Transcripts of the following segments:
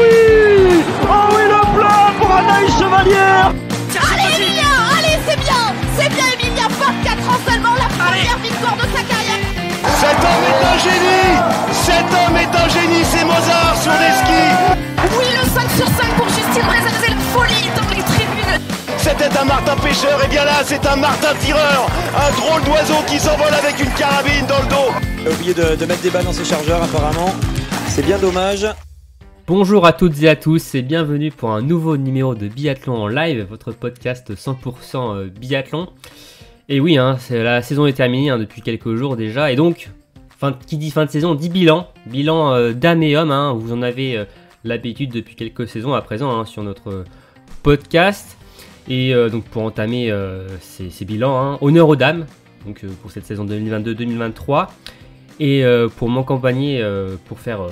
oui Oh oui, le plat pour Anaïs Chevalière Allez, Emilia Allez, c'est bien C'est bien, Emilia 24 ans seulement, la première victoire de sa carrière Cet homme est un génie Cet homme est un génie, c'est Mozart sur les skis Oui, le 5 sur 5 pour Justine présenter c'est la folie dans les tribunes c'était un Martin pêcheur, et bien là c'est un Martin tireur, un drôle d'oiseau qui s'envole avec une carabine dans le dos. J'ai oublié de, de mettre des balles dans ses chargeurs apparemment, c'est bien dommage. Bonjour à toutes et à tous et bienvenue pour un nouveau numéro de Biathlon en live, votre podcast 100% euh, biathlon. Et oui, hein, la saison est terminée hein, depuis quelques jours déjà et donc, fin, qui dit fin de saison dit bilan, bilan euh, dames et homme, hein. vous en avez euh, l'habitude depuis quelques saisons à présent sur notre podcast. Et donc pour entamer ces, bilans, honneur aux dames, donc pour cette saison 2022-2023. Et euh, pour m'accompagner, euh, pour faire euh,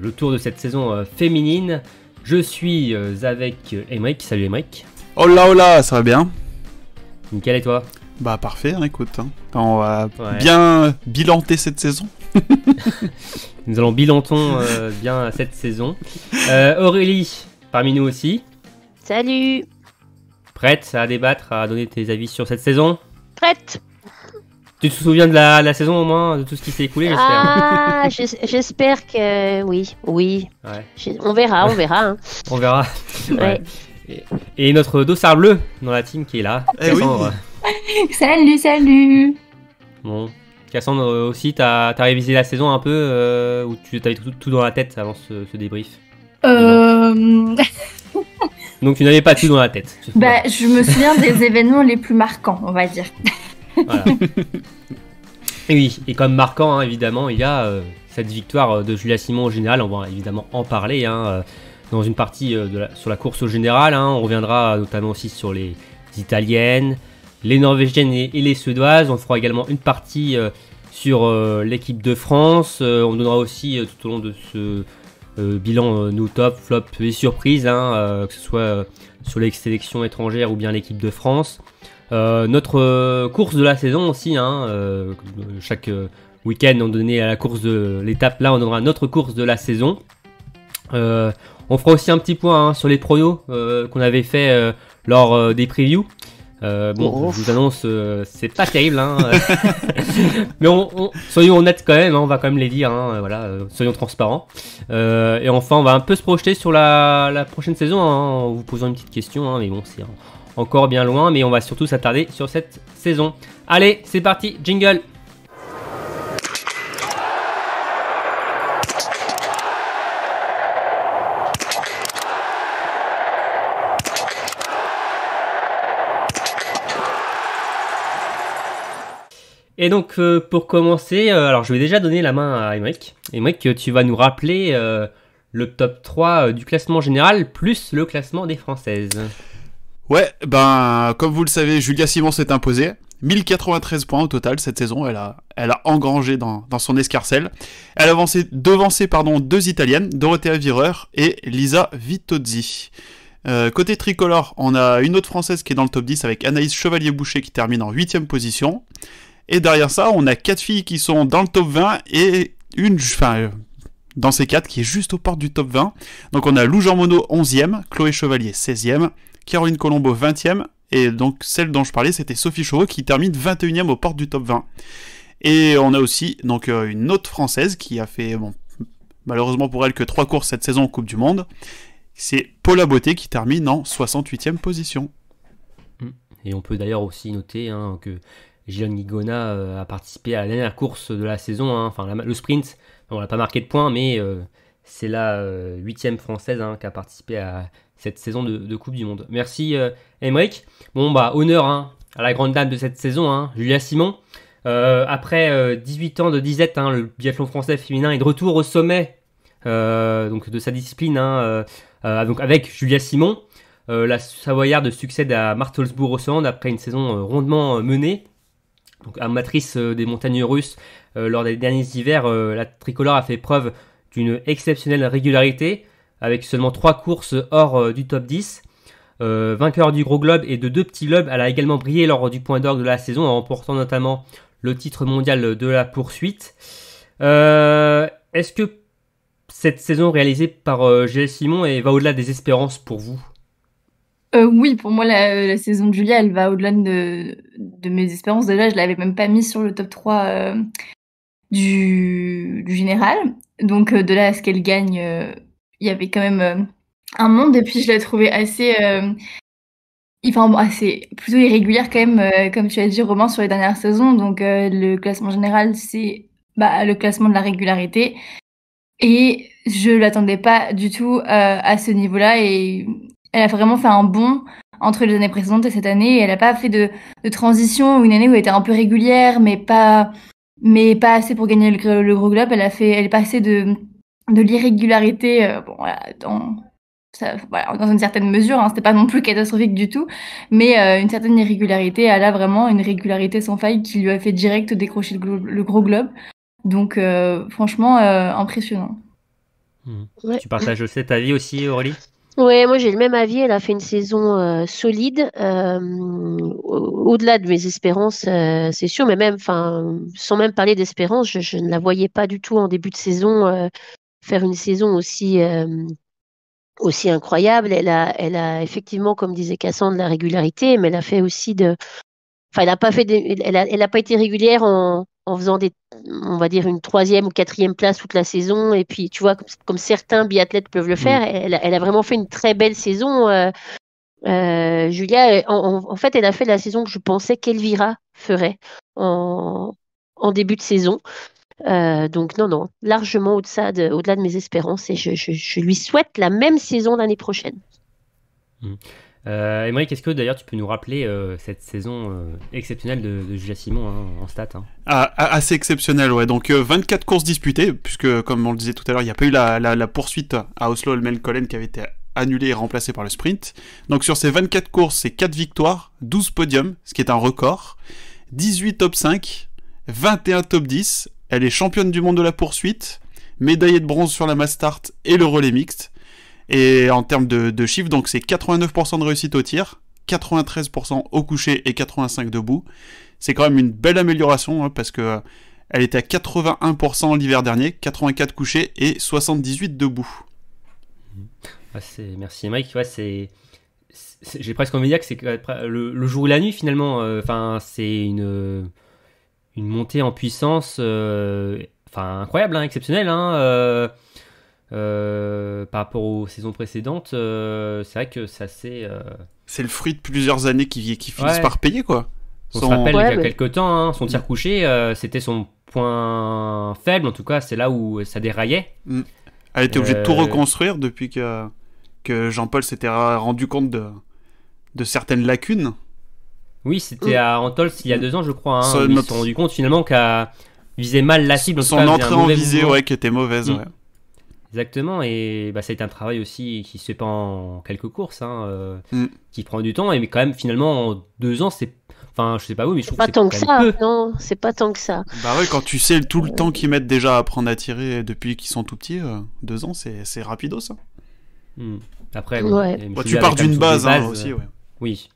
le, tour de cette saison féminine, je suis avec Emric. Salut Emric. Hola hola, ça va bien Nickel et toi Bah parfait, hein, écoute. Hein. On va bien bilanter cette saison. nous allons bilanter bien cette saison. Aurélie, parmi nous aussi. Salut Prête à débattre, à donner tes avis sur cette saison Prête tu te souviens de la, saison au moins, de tout ce qui s'est écoulé, j'espère. Ah, j'espère que oui, oui. On verra, on verra. Hein. on verra. Ouais. Et, notre dossard bleu dans la team qui est là. Eh salut, salut. Bon, Cassandre aussi, t'as as révisé la saison un peu euh, ou tu avais tout, dans la tête avant ce, débrief euh... Donc tu n'avais pas tout dans la tête. Bah, je me souviens des événements les plus marquants, on va dire. et oui, et comme marquant, hein, évidemment, il y a euh, cette victoire euh, de Julia Simon au général. On va évidemment en parler hein, euh, dans une partie sur la course au général. Hein. on reviendra notamment aussi sur les italiennes, les norvégiennes et, les suédoises. On fera également une partie sur l'équipe de France. on donnera aussi tout au long de ce bilan nos top, flop et surprises, que ce soit sur les sélections étrangères ou bien l'équipe de France. Euh, notre euh, course de la saison aussi, hein, euh, chaque week-end on donnait à la course de l'étape, là on donnera notre course de la saison. on fera aussi un petit point hein, sur les pronos qu'on avait fait lors des previews. bon, oh. je vous annonce, c'est pas terrible, hein. mais soyons honnêtes quand même, on va quand même les dire, voilà, soyons transparents. et enfin, on va un peu se projeter sur la prochaine saison en vous posant une petite question, mais bon, c'est encore bien loin, mais on va surtout s'attarder sur cette saison. Allez, c'est parti, jingle Et donc euh, pour commencer, euh, alors je vais déjà donner la main à Emeric. Emeric, euh, tu vas nous rappeler le top 3 du classement général plus le classement des Françaises. Ouais, ben, comme vous le savez, Julia Simon s'est imposée. 1093 points au total cette saison, elle a, elle a engrangé dans, dans son escarcelle. Elle a avancé, devancé pardon, deux Italiennes, Dorothea Vireur et Lisa Vitozzi. Euh, côté tricolore, on a une autre Française qui est dans le top 10 avec Anaïs Chevalier-Boucher qui termine en 8ème position. Et derrière ça, on a quatre filles qui sont dans le top 20 et une... Enfin, euh, dans ces quatre qui est juste aux portes du top 20. Donc on a Lou Jean Monod 11 e Chloé Chevalier 16ème, Caroline Colombo 20e, et donc celle dont je parlais, c'était Sophie Chauveau qui termine 21e aux portes du top 20. Et on a aussi donc euh, une autre française qui a fait, bon, malheureusement pour elle, que trois courses cette saison en Coupe du Monde. C'est Paula Beauté qui termine en 68e position. Hum. Et on peut d'ailleurs aussi noter hein, que Gilles Gigona euh, a participé à la dernière course de la saison, hein. enfin le sprint. On n'a pas marqué de points, mais euh, c'est la huitième française hein, qui a participé à cette saison de, Coupe du Monde. Merci euh, Emeric. Bon bah honneur hein, à la grande dame de cette saison, hein, Julia Simon. Euh, après 18 euh, ans de disette, hein, le biathlon français féminin est de retour au sommet donc de sa discipline donc avec Julia Simon. la Savoyarde succède à Martelsbourg Hollande après une saison rondement menée. Donc, amatrice des montagnes russes lors des derniers hivers, la tricolore a fait preuve d'une exceptionnelle régularité avec seulement 3 courses hors euh, du top 10. Euh, vainqueur du gros globe et de deux petits globes, elle a également brillé lors du point d'orgue de la saison en remportant notamment le titre mondial de la poursuite. Euh, est-ce que cette saison réalisée par Gilles Simon va au-delà des espérances pour vous Oui, pour moi, la, saison de Julia, elle va au-delà de, mes espérances. Déjà, je l'avais même pas mis sur le top 3 du, du, général. Donc, de là à ce qu'elle gagne il y avait quand même euh, un monde. Et puis, je la trouvais assez. Euh, enfin, assez plutôt irrégulière quand même, euh, comme tu as dit, Romain, sur les dernières saisons. Donc, le classement général, c'est bah, le classement de la régularité. Et je l'attendais pas du tout à ce niveau-là. Et elle a vraiment fait un bond entre les années précédentes et cette année. elle n'a pas fait de, transition ou une année où elle était un peu régulière, mais pas, mais pas assez pour gagner le, gros globe. Elle a fait, elle est passée de de l'irrégularité euh, dans, dans une certaine mesure, hein, c'était pas non plus catastrophique du tout, mais euh, une certaine irrégularité, elle a vraiment une régularité sans faille qui lui a fait direct décrocher le, gros globe. Donc euh, franchement, impressionnant. Hmm. Tu partages cet avis aussi, Aurélie Oui, moi j'ai le même avis. Elle a fait une saison solide, au-delà de mes espérances, c'est sûr. Mais même, sans même parler d'espérance, je, ne la voyais pas du tout en début de saison faire une saison aussi euh, aussi incroyable. Elle a, elle a effectivement, comme disait Cassandre, la régularité, mais elle a fait aussi de. Enfin, elle n'a pas elle, a, pas été régulière en, en faisant des, on va dire une troisième ou quatrième place toute la saison. Et puis, tu vois, comme, certains biathlètes peuvent le mm. faire, elle, a vraiment fait une très belle saison. Euh, euh, Julia, en, fait, elle a fait la saison que je pensais qu'Elvira ferait en début de saison. Euh, donc non, non, largement au-delà de, au de, mes espérances et je, lui souhaite la même saison l'année prochaine. Mmh. quest euh, ce que d'ailleurs tu peux nous rappeler euh, cette saison exceptionnelle de, de, Simon hein, en stats hein ah, ah, Assez exceptionnelle, ouais. Donc 24 courses disputées, puisque comme on le disait tout à l'heure, il n'y a pas eu la, poursuite à Oslo Melkolen qui avait été annulée et remplacée par le sprint. Donc sur ces 24 courses, c'est 4 victoires, 12 podiums, ce qui est un record, 18 top 5, 21 top 10, elle est championne du monde de la poursuite, médaillée de bronze sur la mass start et le relais mixte. Et en termes de, chiffres, donc c'est 89% de réussite au tir, 93% au coucher et 85% debout. C'est quand même une belle amélioration hein, parce que euh, elle était à 81% l'hiver dernier, 84 couchés et 78 debout. merci Mike. j'ai presque envie de dire que c'est le, jour et la nuit finalement. Euh, enfin, c'est une une montée en puissance euh, enfin incroyable, hein, exceptionnelle. Hein, euh, euh, par rapport aux saisons précédentes, c'est vrai que ça c'est. C'est le fruit de plusieurs années qui, qui finissent par payer quoi. On se rappelle y a quelques temps, hein, son tir couché, c'était son point faible en tout cas, c'est là où ça déraillait. Mm. a Elle était obligée de tout reconstruire depuis que, Jean-Paul s'était rendu compte de certaines lacunes. Oui, c'était à Antols il y a mm. deux ans, je crois. Hein, s'est rendu compte finalement qu'à visait mal la cible. Son entrée en visée, ouais, qui était mauvaise. Mm. Exactement, et bah, ça a été un travail aussi qui se fait pas en quelques courses, hein, euh, mm. qui prend du temps, et mais quand même finalement en deux ans, c'est. Enfin, je sais pas vous, mais je trouve Pas que c'est tant que ça, non, c'est pas tant que ça. Bah ouais, quand tu sais tout le temps qu'ils mettent déjà à apprendre à tirer depuis qu'ils sont tout petits, euh, deux ans, c'est c'est rapido ça. Hein. Après, bah, tu pars d'une base hein, aussi, euh, oui. Oui,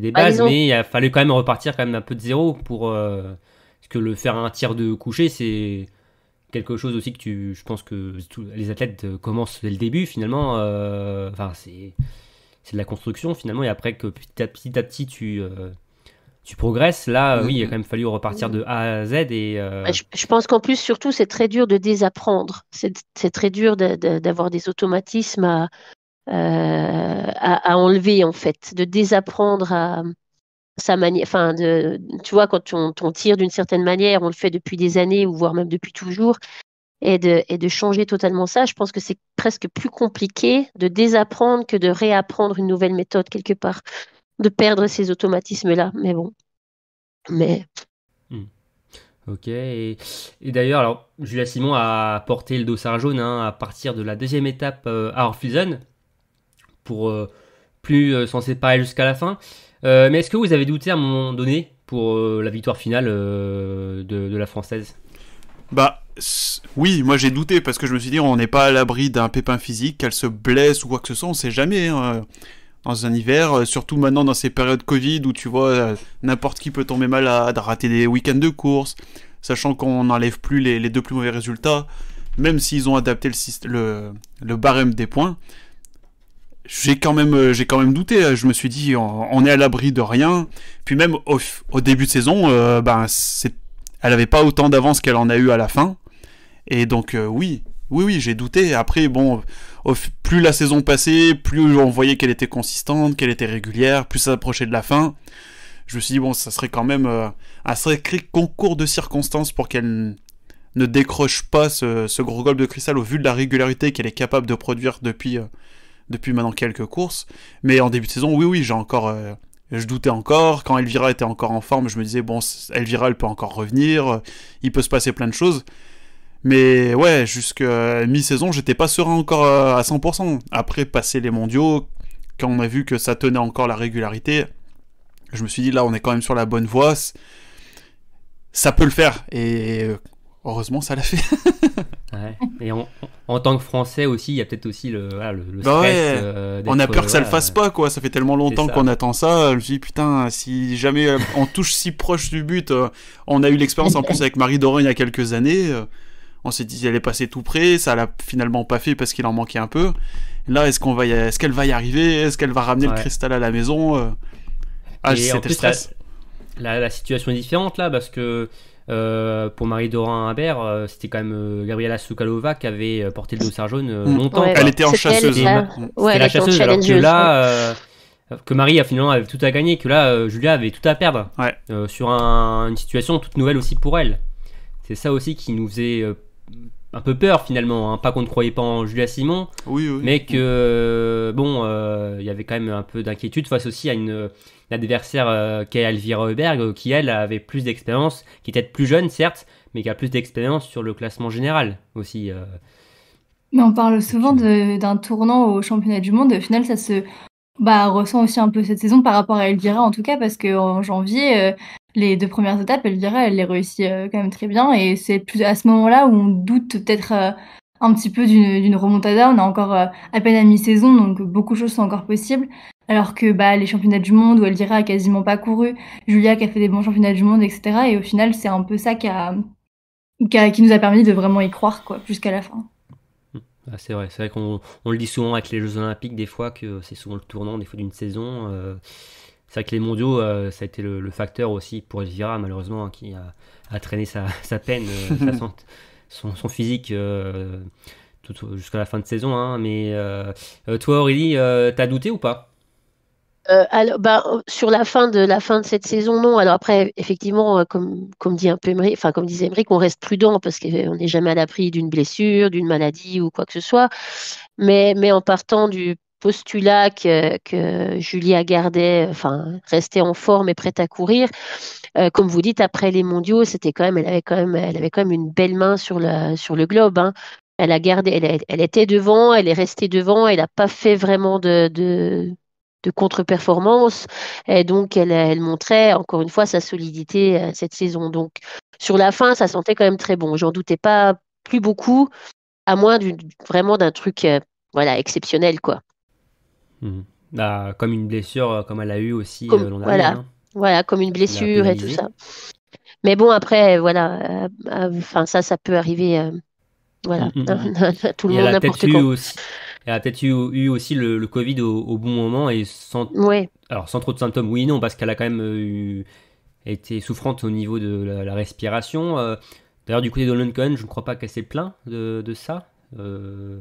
des bah, bases, mais il a fallu quand même repartir quand même un peu de zéro pour. Euh, parce que le faire un tir de coucher, c'est quelque chose aussi que tu. Je pense que les athlètes commencent dès le début, finalement. Euh, enfin, c'est. C'est de la construction, finalement, et après que petit à petit, tu. Euh, tu progresses. Là, oui, il a quand même fallu repartir de A à Z. Et, je, pense qu'en plus, surtout, c'est très dur de désapprendre. C'est très dur d'avoir des automatismes à, euh, à, enlever en fait, de désapprendre à sa manière, enfin, tu vois, quand on, tire d'une certaine manière, on le fait depuis des années ou voire même depuis toujours, et de, et de changer totalement ça, je pense que c'est presque plus compliqué de désapprendre que de réapprendre une nouvelle méthode quelque part, de perdre ces automatismes-là. Mais bon, mais. Hmm. Ok, et, d'ailleurs, alors Julia Simon a porté le dossard jaune hein, à partir de la deuxième étape euh, à Orfusen, pour euh, plus s'en euh, séparer jusqu'à la fin. Euh, mais est-ce que vous avez douté à un moment donné pour la victoire finale de, la française Bah oui, moi j'ai douté parce que je me suis dit on n'est pas à l'abri d'un pépin physique, qu'elle se blesse ou quoi que ce soit, on sait jamais. Hein. dans un hiver, surtout maintenant dans ces périodes Covid où tu vois n'importe qui peut tomber malade, rater des week-ends de course, sachant qu'on n'enlève plus les, deux plus mauvais résultats, même s'ils ont adapté le barème des points j'ai quand même euh, j'ai quand même douté. Euh, je me suis dit on, est à l'abri de rien. Puis même au, début de saison, euh, ben, c'est elle n'avait pas autant d'avance qu'elle en a eu à la fin. Et donc oui, oui oui, j'ai douté. Après bon, plus la saison passait, plus on voyait qu'elle était consistante, qu'elle était régulière, plus ça approchait de la fin. Je me suis dit bon, ça serait quand même un sacré concours de circonstances pour qu'elle ne décroche pas ce, ce, gros golpe de cristal au vu de la régularité qu'elle est capable de produire depuis depuis maintenant quelques courses. Mais en début de saison, oui, oui, j'ai encore. Euh, je doutais encore. Quand Elvira était encore en forme, je me disais, bon, Elvira, elle peut encore revenir. Euh, il peut se passer plein de choses. Mais ouais, jusqu'à euh, mi-saison, j'étais pas serein encore à 100%. Après, passer les mondiaux, quand on a vu que ça tenait encore la régularité, je me suis dit, là, on est quand même sur la bonne voie. Ça peut le faire. Et heureusement, ça l'a fait. Et en tant que Français aussi, il y a peut-être aussi le, bah stress. Euh, on a peur que ça euh, le fasse pas, quoi. Ça fait tellement longtemps qu'on attend ça. Je me dis putain, si jamais euh, on touche si proche du but, on a eu l'expérience en plus avec Marie Doran il y a quelques années. on s'est dit elle est passée tout près, ça l'a finalement pas fait parce qu'il en manquait un peu. Là, est-ce qu'on va, est-ce qu'elle va y arriver Est-ce qu'elle va ramener le cristal à la maison Ah, c'était stress. la, situation est différente là parce que euh, pour Marie-Dorin Imbert, euh, c'était quand même euh, Gabriela Soukalova qui avait porté le dossard jaune mm. longtemps. elle était en chasseuse. Elle, la chasseuse, alors que là, que Marie a finalement tout à gagner, que là, Julia avait tout à perdre sur une situation toute nouvelle aussi pour elle. C'est ça aussi qui nous faisait un peu peur finalement, hein. pas qu'on ne croyait pas en Julia Simon, mais que bon, il y avait quand même un peu d'inquiétude face aussi à une l'adversaire euh, qu'est Elvira Heuberg, euh, qui elle avait plus d'expérience, qui était plus jeune certes, mais qui a plus d'expérience sur le classement général aussi. Euh. Mais on parle souvent d'un tournant au championnat du monde. Au final, ça se bah, ressent aussi un peu cette saison par rapport à Elvira, en tout cas, parce qu'en janvier, les deux premières étapes, Elvira, elle les réussit quand même très bien. Et c'est plus à ce moment-là où on doute peut-être un petit peu d'une remontada. On a encore à peine à mi-saison, donc beaucoup de choses sont encore possibles alors que bah, les championnats du monde où Elvira a quasiment pas couru, Julia qui a fait des bons championnats du monde, etc. Et au final, c'est un peu ça qui, qui, nous a permis de vraiment y croire quoi, jusqu'à la fin. Mmh. Ah, c'est vrai, c'est vrai qu'on on le dit souvent avec les Jeux Olympiques, des fois que c'est souvent le tournant des fois d'une saison. Euh, c'est vrai que les mondiaux, euh, ça a été le, facteur aussi pour Elvira, malheureusement, hein, qui a, traîné sa, peine, euh, son, son, physique euh, jusqu'à la fin de saison. Hein, mais toi, Aurélie, t'as douté ou pas euh, alors, bah, sur la fin de la fin de cette saison, non. Alors après, effectivement, euh, comme, comme dit enfin comme disait Emery, qu'on reste prudent parce qu'on euh, n'est jamais à l'abri d'une blessure, d'une maladie ou quoi que ce soit. Mais, mais en partant du postulat que, que Julia gardait, enfin restait en forme et prête à courir, comme vous dites, après les Mondiaux, c'était quand même, elle avait quand même, elle avait quand même une belle main sur le sur le globe. Hein. elle a gardé, elle, était devant, elle est restée devant, elle n'a pas fait vraiment de, de contre-performance. Et donc, elle, montrait encore une fois sa solidité euh, cette saison. Donc, sur la fin, ça sentait quand même très bon. J'en doutais pas plus beaucoup, à moins vraiment d'un truc euh, voilà, exceptionnel. quoi. Mhm. Bah, comme une blessure, euh, comme elle a eu aussi comme, voilà. Hein. voilà, comme une blessure et tout ça. Mais bon, après, voilà, enfin ça, ça peut arriver. voilà, mhm. tout le monde, n'importe quoi elle a peut-être eu, aussi le, Covid au, bon moment et sans, alors sans trop de symptômes, oui non, parce qu'elle a quand même euh, été souffrante au niveau de la, respiration. Euh. D'ailleurs, du côté de Cohen, je ne crois pas qu'elle s'est plein de, ça. Euh,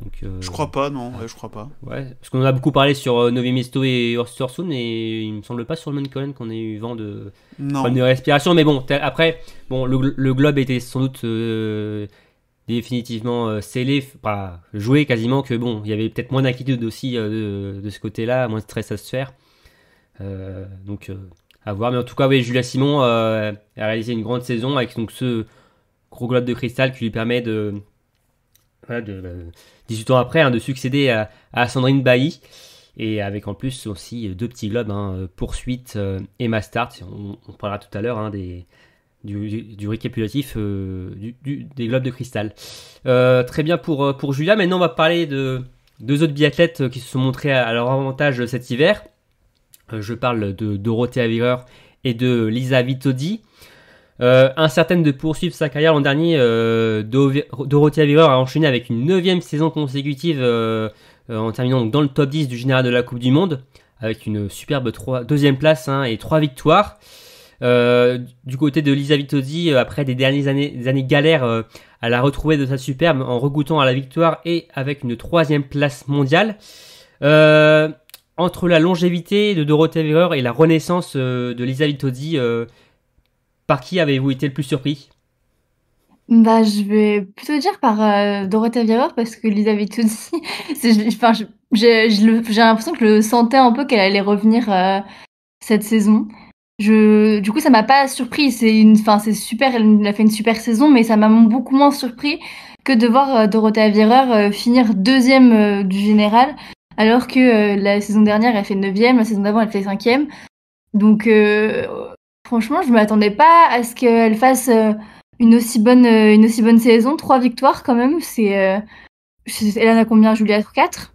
donc, euh, je crois pas, non, je crois pas. Ouais, parce qu'on a beaucoup parlé sur Novimisto et Thorsun, et il me semble pas sur monde Cohen qu'on ait eu vent de, respiration. Mais bon, après, bon, le globe était sans doute définitivement euh, scellé, enfin, joué quasiment, que bon, il y avait peut-être moins d'inquiétude aussi euh, de, ce côté-là, moins de stress à se faire. Euh, donc à voir. Mais en tout cas, oui, Julia Simon a réalisé une grande saison avec donc, ce gros globe de cristal qui lui permet de, 18 bah, ans après, hein, de succéder à, Sandrine Bailly. Et avec en plus aussi deux petits globes, hein, poursuite et Mastart. On, on, parlera tout à l'heure hein, des, du, du, récapitulatif euh, des globes de cristal. Euh, très bien pour, euh, pour Julia. Maintenant, on va parler de deux autres biathlètes qui se sont montrés à, leur avantage cet hiver. je parle de Dorothée Avirer et de Lisa Vitodi. incertaine de poursuivre sa carrière l'an dernier, euh, Dorothée a enchaîné avec une neuvième saison consécutive en terminant dans le top 10 du général de la Coupe du Monde, avec une superbe 3, deuxième place hein, et trois victoires. Euh, du côté de Lisa Vitozzi, euh, après des dernières années, galères à euh, la retrouvé de sa superbe en regoutant à la victoire et avec une troisième place mondiale. entre la longévité de Dorothée Viewer et la renaissance de Lisa Vitozzi, par qui avez-vous été le plus surpris bah, je vais plutôt dire par euh, Dorothée parce que Lisa j'ai l'impression que je sentais un peu qu'elle allait revenir cette saison. Je, du coup, ça m'a pas surpris. C'est une, enfin, c'est super. Elle a fait une super saison, mais ça m'a beaucoup moins surpris que de voir euh, Dorothea Wierer euh, finir deuxième euh, du général, alors que la saison dernière, elle fait neuvième, la saison d'avant, elle fait cinquième. Donc, franchement, je m'attendais pas à ce qu'elle fasse une aussi bonne, une aussi bonne saison. Trois victoires quand même. C'est, euh, elle en a combien, Julia Quatre.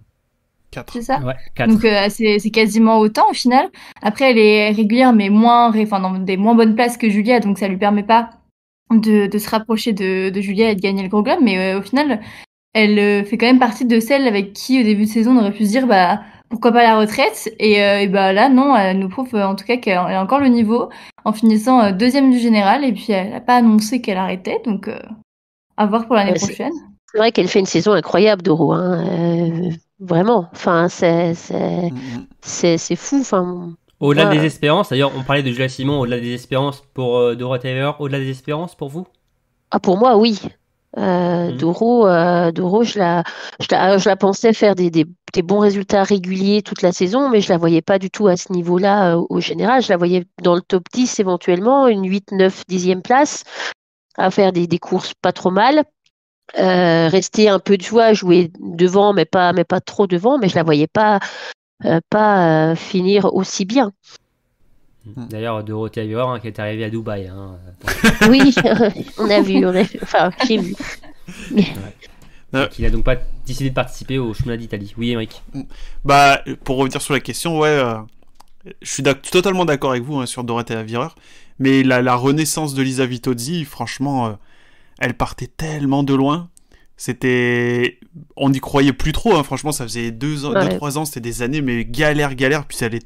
C'est ça Donc euh, c'est quasiment autant au final. Après, elle est régulière, mais moins, enfin, dans des moins bonnes places que Julia, donc ça lui permet pas de, se rapprocher de, Julia et de gagner le gros globe. Mais euh, au final, elle euh, fait quand même partie de celle avec qui, au début de saison, on aurait pu se dire, bah, pourquoi pas la retraite et, bah là, non, elle nous prouve en tout cas qu'elle a encore le niveau en finissant deuxième du général. Et puis, elle n'a pas annoncé qu'elle arrêtait, donc à voir pour l'année prochaine. C'est vrai qu'elle fait une saison incroyable d'Euro. Hein. Vraiment. Enfin, mm, mm. c'est c'est fou. Enfin. Au-delà des espérances, d'ailleurs, on parlait de Julia Simon, au-delà des espérances pour euh, Doro Taylor, au-delà des espérances pour vous Ah, pour moi, oui. Euh, mm. Doro, euh, je la, je la, pensais faire des, des, bons résultats réguliers toute la saison, mais je la voyais pas du tout à ce niveau-là euh, au général. Je la voyais dans le top 10 éventuellement, une 8, 9, 10e place, à faire des, des courses pas trop mal. Euh, rester un peu, de joie, jouer devant, mais pas, mais pas trop devant, mais je la voyais pas, euh, pas euh, finir aussi bien. Mm. D'ailleurs, Dorothée hein, qui est arrivée à Dubaï. Hein, oui, on a vu, a... enfin, j'ai vu. ouais. n'a donc pas décidé de participer au championnat d'Italie. Oui, Eric. Mm. Bah, pour revenir sur la question, ouais, je suis totalement d'accord avec vous hein, sur Dorothée Avireur, mais la, la, renaissance de Lisa Vitozzi, franchement, elle partait tellement de loin. C'était, on n'y croyait plus trop. Hein. Franchement, ça faisait deux, ans, trois ans, c'était des années, mais galère, galère. Puis ça allait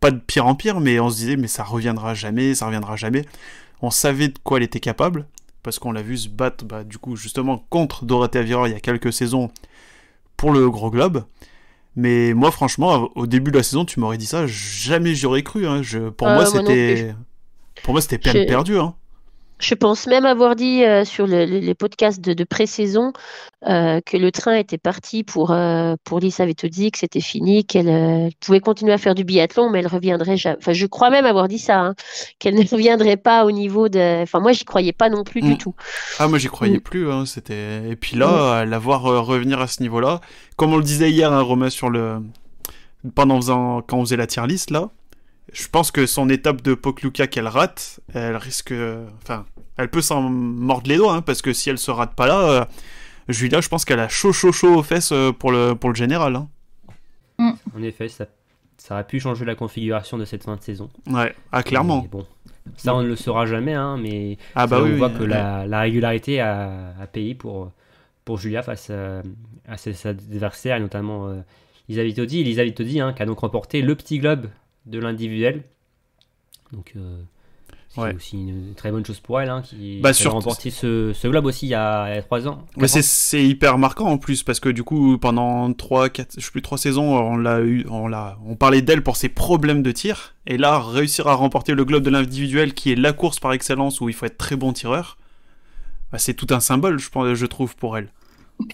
pas de pire en pire, mais on se disait, mais ça reviendra jamais, ça reviendra jamais. On savait de quoi elle était capable, parce qu'on l'a vu se battre, bah, du coup, justement, contre Dorothée Viror il y a quelques saisons pour le Gros Globe. Mais moi, franchement, au début de la saison, tu m'aurais dit ça, jamais j'aurais cru. Hein. Je, pour, euh, moi, c'était, pour moi, c'était peine perdue. Hein. Je pense même avoir dit euh, sur les podcasts de, pré-saison euh, que le train était parti pour, euh, Lisa dit que c'était fini, qu'elle pouvait continuer à faire du biathlon, mais elle reviendrait jamais. Enfin, je crois même avoir dit ça, hein, qu'elle ne reviendrait pas au niveau de. Enfin, moi, j'y croyais pas non plus du mm. tout. Ah, moi, j'y croyais mm. plus. Hein, c'était... Et puis là, mm. la voir revenir à ce niveau-là, comme on le disait hier, hein, Romain, sur le. Pendant, quand on faisait la tier list, là je pense que son étape de Pokluka qu'elle rate, elle risque. Enfin, elle peut s'en mordre les doigts, hein, parce que si elle se rate pas là, euh, Julia, je pense qu'elle a chaud, chaud, chaud aux fesses euh, pour le, pour le général. Hein. Mm. En effet, ça, ça aurait pu changer la configuration de cette fin de saison. Ouais, ah, clairement. bon, ça, on ne le saura jamais, hein, mais ah, bah on voit que La, régularité a, payé pour, pour Julia face à, ses, adversaires, notamment. Euh, Isabelle Elisabeth hein, qui a donc remporté le petit globe de l'individuel. Donc, euh, c'est aussi une très bonne chose pour elle, hein, bah, qui a remporté ce, ce, globe aussi il y a, il trois ans. Mais c'est hyper marquant en plus, parce que du coup, pendant trois, quatre, je plus, trois saisons, on l'a eu, on l'a, on parlait d'elle pour ses problèmes de tir, et là, réussir à remporter le globe de l'individuel, qui est la course par excellence où il faut être très bon tireur, bah, c'est tout un symbole, je, pense, je trouve, pour elle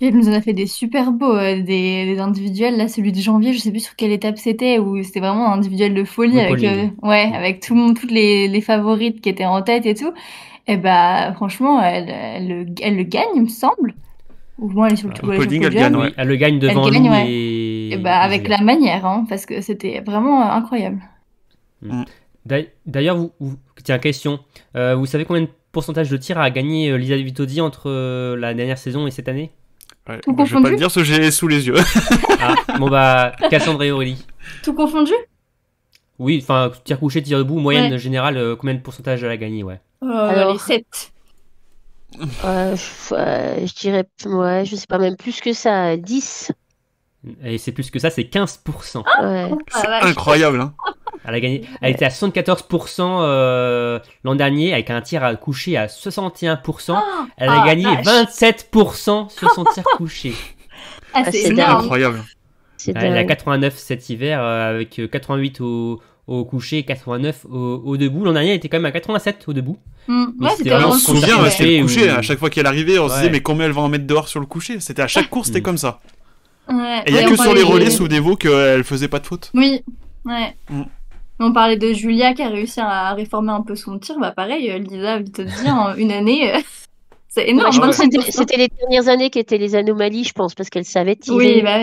elle nous en a fait des super beaux, euh, des, individuels. Là, celui de janvier, je sais plus sur quelle étape c'était, où c'était vraiment un individuel de folie, avec, euh, ouais, avec tout le monde, toutes les, favorites qui étaient en tête et tout. Et eh bah, franchement, elle, le, gagne, il me semble. Ou moins, elle est sur le, de Elle, gagne, elle le gagne devant elle et... et... Eh bah, avec la manière, hein, parce que c'était vraiment euh, incroyable. Mm. Mm. D'ailleurs, vous, tiens, question. vous savez combien de pourcentage de tir a gagné Lisa Vitodi entre la dernière saison et cette année bah, je vais pas te dire ce que j'ai sous les yeux. Ah, bon bah, Cassandra et Aurélie. Tout confondu Oui, enfin, tir couché, tir debout, moyenne générale, euh, combien de pourcentage elle a gagné, ouais oh, Alors, les 7. Euh, euh, je dirais, ouais, je sais pas, même plus que ça, 10. Et c'est plus que ça, c'est 15%. Ah, ouais. Oh, c'est incroyable. Hein. Elle a gagné. Elle était à 74% euh, l'an dernier avec un tir à coucher à 61%. Elle a oh, gagné 27% sur son tir couché. Ah, ah c'est incroyable. Elle est à 89 cet hiver euh, avec 88 euh, au, au coucher, 89 au, au debout. L'an dernier, elle était quand même à 87 au debout. Hmm. Ouais, c'était vraiment on se souvient, c'était le coucher. À chaque fois qu'elle arrivait, on se disait, mais combien elle va en mettre dehors sur le coucher C'était à chaque course, c'était hmm. comme ça. Et il n'y a que sur les relais, des... souvenez-vous, qu'elle faisait pas de faute. Oui, ouais. Mm. On parlait de Julia qui a réussi à réformer un peu son tir. Bah pareil, euh, Lisa, vite te dire, une année, euh, c'est énorme. Ah c'était les dernières années qui étaient les anomalies, je pense, parce qu'elle savait tirer oui, bah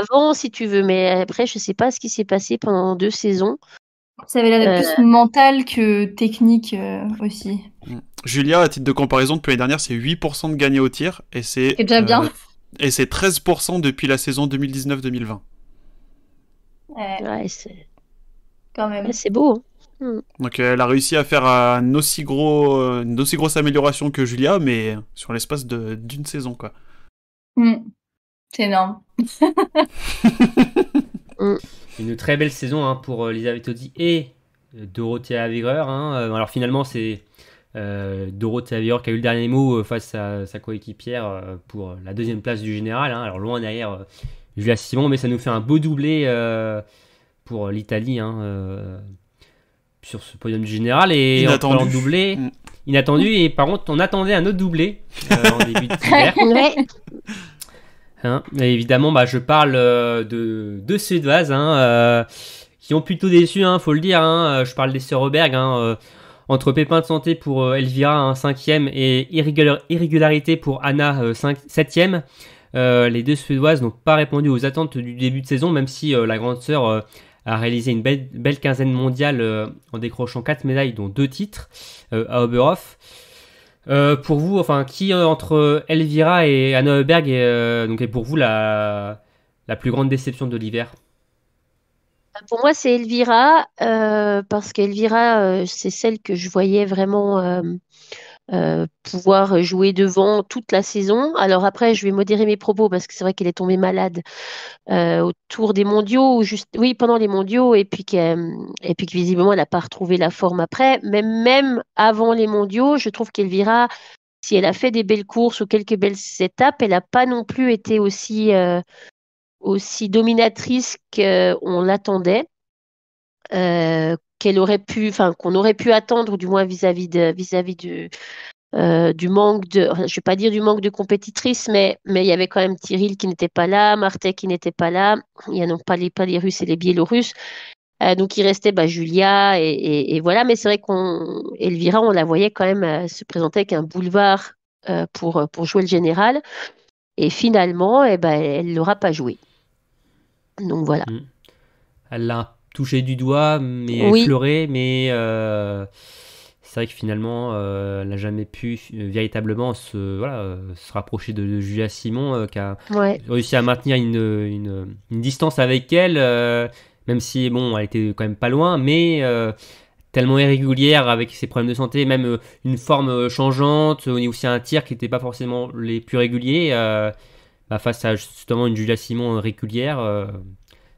avant, si tu veux. Mais après, je sais pas ce qui s'est passé pendant deux saisons. Ça avait l'air plus euh. mental que technique aussi. Mm. Julia, à titre de comparaison, depuis l'année dernière, c'est 8% de gagner au tir. Et c'est déjà bien. Et c'est 13% depuis la saison 2019-2020. Ouais, ouais c'est... Quand même. c'est beau. Hein. Hmm. Donc euh, elle a réussi à faire un aussi gros, euh, une aussi grosse amélioration que Julia, mais sur l'espace d'une saison, quoi. Hmm. C'est énorme. Hmm. Une très belle saison hein, pour euh, Elisabeth Audi et Dorothea Vigreur. Hein. Alors finalement, c'est euh, Dorothea qui a eu le dernier mot euh, face à sa coéquipière euh, pour la deuxième place du général. Hein. alors loin derrière euh, Julia Simon, mais ça nous fait un beau doublé pour l'Italie hein, sur ce podium du général. Et inattendu. En doublé, mm. inattendu. Et par contre, on attendait un autre doublé en début de hein, évidemment, bah, je parle de deux Suédoises hein, qui ont plutôt déçu, il faut le dire. je parle des sœurs Oberg entre pépin de santé pour euh, Elvira, un cinquième, et irrégularité pour Anna, euh, septième, euh, les deux Suédoises n'ont pas répondu aux attentes du début de saison, même si la grande sœur a réalisé une belle, quinzaine mondiale en décrochant quatre médailles, dont deux titres à Oberhof. pour vous, enfin, qui entre Elvira et Anna Oberg est, donc est pour vous la plus grande déception de l'hiver bah, pour moi, c'est Elvira, euh, parce qu'Elvira, euh, c'est celle que je voyais vraiment euh, pouvoir jouer devant toute la saison. Alors après, je vais modérer mes propos, parce que c'est vrai qu'elle est tombée malade autour des mondiaux, ou juste, oui, pendant les mondiaux, et puis, et puis que visiblement, elle n'a pas retrouvé la forme après. Mais même avant les mondiaux, je trouve qu'Elvira, si elle a fait des belles courses ou quelques belles étapes, elle n'a pas non plus été aussi aussi dominatrice qu'on l'attendait, euh, qu'elle aurait pu, enfin qu'on aurait pu attendre du moins vis-à-vis de, vis-à-vis du, euh, manque de, je vais pas dire du manque de compétitrice, mais mais il y avait quand même Tyril qui n'était pas là, Marte qui n'était pas là, il y a donc pas les pas Russes et les Biélorusses. Euh, donc il restait bah, Julia et, voilà, mais c'est vrai qu'on Elvira, on la voyait quand même se présenter avec un boulevard pour pour jouer le général. Et finalement, elle eh ben, elle l'aura pas joué. Donc voilà. Mm. Elle l'a touché du doigt, mais mais euh, c'est vrai que finalement, euh, elle n'a jamais pu euh, véritablement se, se rapprocher de, Julia Simon, qui a réussi à maintenir une, distance avec elle, même si bon, elle était quand même pas loin, mais tellement irrégulière avec ses problèmes de santé, même une forme changeante, au niveau aussi un tir qui n'était pas forcément les plus réguliers. Bah, face à justement une Julia Simon euh, régulière, euh,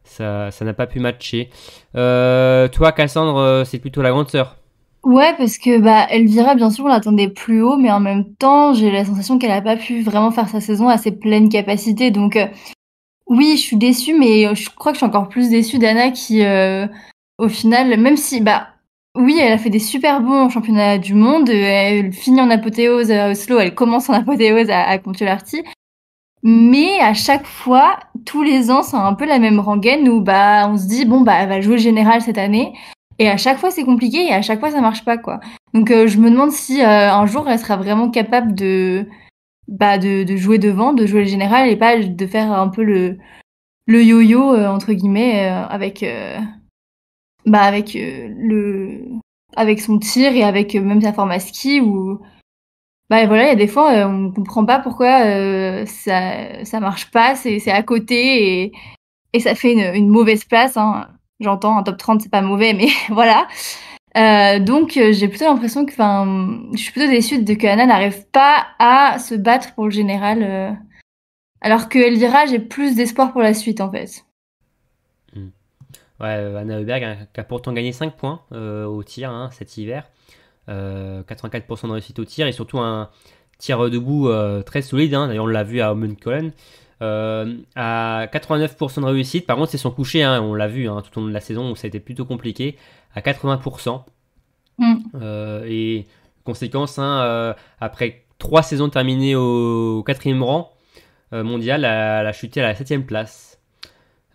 ça n'a pas pu matcher. Euh, toi, Cassandre, c'est plutôt la grande sœur. Ouais, parce que bah, Elvira, bien sûr, on l'attendait plus haut, mais en même temps, j'ai la sensation qu'elle n'a pas pu vraiment faire sa saison à ses pleines capacités. Donc, oui, je suis déçue, mais je crois que je suis encore plus déçue d'Anna qui, au final, même si, bah, oui, elle a fait des super bons championnats du monde, elle finit en apothéose à Oslo, elle commence en apothéose à, à mais à chaque fois, tous les ans, c'est un peu la même rengaine où bah on se dit bon bah elle va jouer le général cette année. Et à chaque fois, c'est compliqué et à chaque fois, ça marche pas quoi. Donc euh, je me demande si euh, un jour elle sera vraiment capable de bah de, de, jouer devant, de jouer le général et pas de faire un peu le le yo-yo euh, entre guillemets avec bah avec le avec son tir et avec même sa forme à ski ou bah voilà, il y a des fois, euh, on comprend pas pourquoi euh, ça ça marche pas, c'est à côté et et ça fait une, mauvaise place. Hein. J'entends un top 30, c'est pas mauvais, mais voilà. Euh, donc j'ai plutôt l'impression que, enfin, je suis plutôt déçue de que Anna n'arrive pas à se battre pour le général, alors que dira, j'ai plus d'espoir pour la suite en fait. Hmm. Ouais, Anna Heuberg hein, a pourtant gagné 5 points au tir hein, cet hiver. 84% euh, de réussite au tir et surtout un tir debout euh, très solide. Hein. D'ailleurs, on l'a vu à Omen Euh, à 89% de réussite, par contre, c'est son coucher. Hein. On l'a vu hein, tout au long de la saison où ça a été plutôt compliqué. À 80%. Mm. Euh, et conséquence, après 3 saisons terminées au quatrième rang mondial, elle a, chuté à la septième place.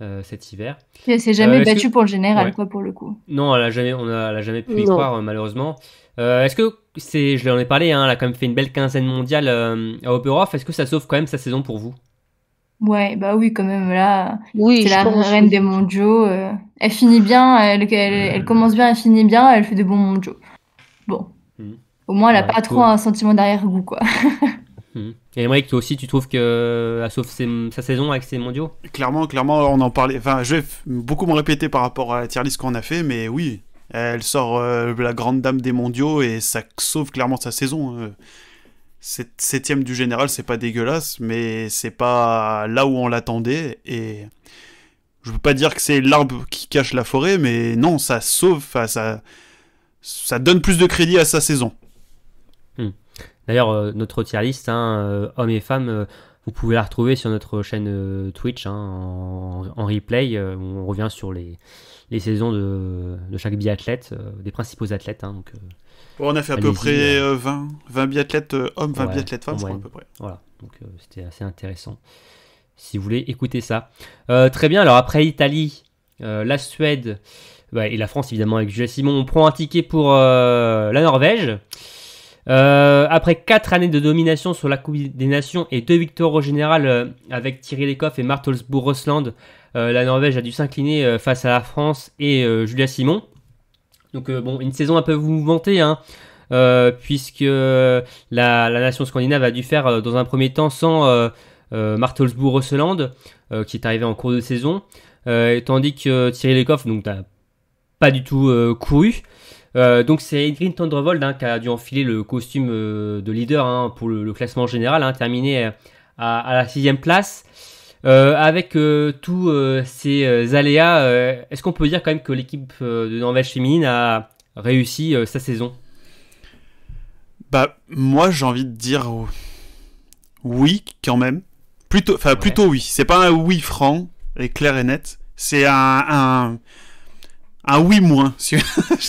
Euh, cet hiver. Elle s'est jamais euh, battue pour le général, quoi, pour le coup. Non, elle a jamais, on a, jamais pu y croire, euh, malheureusement. Est-ce que c'est, je lui en ai parlé, hein, elle a quand même fait une belle quinzaine mondiale à Oberhof. Est-ce que ça sauve quand même sa saison pour vous Ouais, bah oui, quand même, là, oui, c'est la reine des mondiaux. elle finit bien, elle, commence bien, elle finit bien, elle fait de bons mondiaux. Bon. Hmm. Au moins, elle n'a pas trop un sentiment d'arrière-goût, quoi. Hmm. Et Emmerich, toi aussi, tu trouves que, euh, sauf sa saison avec ses mondiaux Clairement, clairement, on en parlait. Enfin, je vais beaucoup me répéter par rapport à la tier list qu'on a fait, mais oui, elle sort euh, la grande dame des mondiaux et ça sauve clairement sa saison. Euh. Septième du général, c'est pas dégueulasse, mais c'est pas là où on l'attendait. Et je veux pas dire que c'est l'arbre qui cache la forêt, mais non, ça sauve, ça donne plus de crédit à sa saison. D'ailleurs, euh, notre tier list, hein, euh, hommes et femmes, euh, vous pouvez la retrouver sur notre chaîne Twitch hein, en, replay. on revient sur les, saisons de, de chaque biathlète, des principaux athlètes. Hein, donc, on a fait à peu près 20, 20 biathlètes hommes, 20 biathlètes femmes, à peu près. Voilà, donc c'était assez intéressant. Si vous voulez écouter ça. très bien, alors après Italie, la Suède bah, et la France évidemment avec Julien Simon, on prend un ticket pour la Norvège. Euh, après 4 années de domination sur la Coupe des Nations et 2 victoires au général euh, avec Thierry Lecoff et Martelsbourg Rossland, euh, la Norvège a dû s'incliner face à la France et Julia Simon. Donc bon, une saison un peu mouvementée, hein, puisque la, nation scandinave a dû faire dans un premier temps sans Martelsbourg Rossland, qui est arrivé en cours de saison, tandis que Thierry Lecoff, n'a pas du tout couru. Euh, donc c'est Edwin Thundervold hein, qui a dû enfiler le costume euh, de leader hein, pour le, classement général, hein, terminé euh, à, la sixième place. avec tous ces aléas, est-ce qu'on peut dire quand même que l'équipe de Norvège féminine a réussi sa saison Bah moi j'ai envie de dire oui quand même. Plutôt, enfin plutôt oui. C'est pas un oui franc et clair et net. C'est un un oui moins, si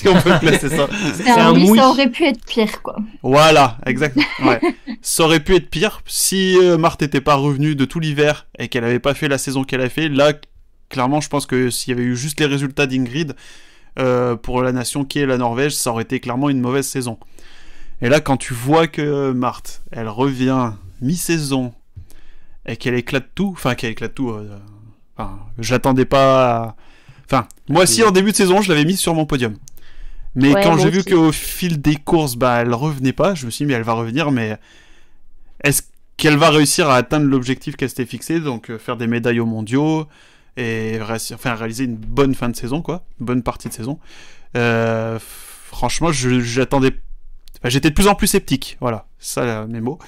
on peut placer ça. C'est un, ça aurait pu être pire, quoi. Voilà, exactement. ça aurait pu être pire si euh, Marthe n'était pas revenue de tout l'hiver et qu'elle n'avait pas fait la saison qu'elle a fait. Là, clairement, je pense que s'il y avait eu juste les résultats d'Ingrid euh, pour la nation qui est la Norvège, ça aurait été clairement une mauvaise saison. Et là, quand tu vois que euh, Marthe, elle revient mi-saison et qu'elle éclate tout, enfin qu'elle éclate tout, j'attendais pas. Enfin, moi aussi, en début de saison, je l'avais mise sur mon podium. Mais quand j'ai vu qu'au fil des courses, bah, elle revenait pas, je me suis dit, mais elle va revenir, mais est-ce qu'elle va réussir à atteindre l'objectif qu'elle s'était fixé, donc euh, faire des médailles aux mondiaux et enfin, réaliser une bonne fin de saison, quoi, une bonne partie de saison euh, Franchement, j'attendais. J'étais de plus en plus sceptique, voilà, ça, mes mots.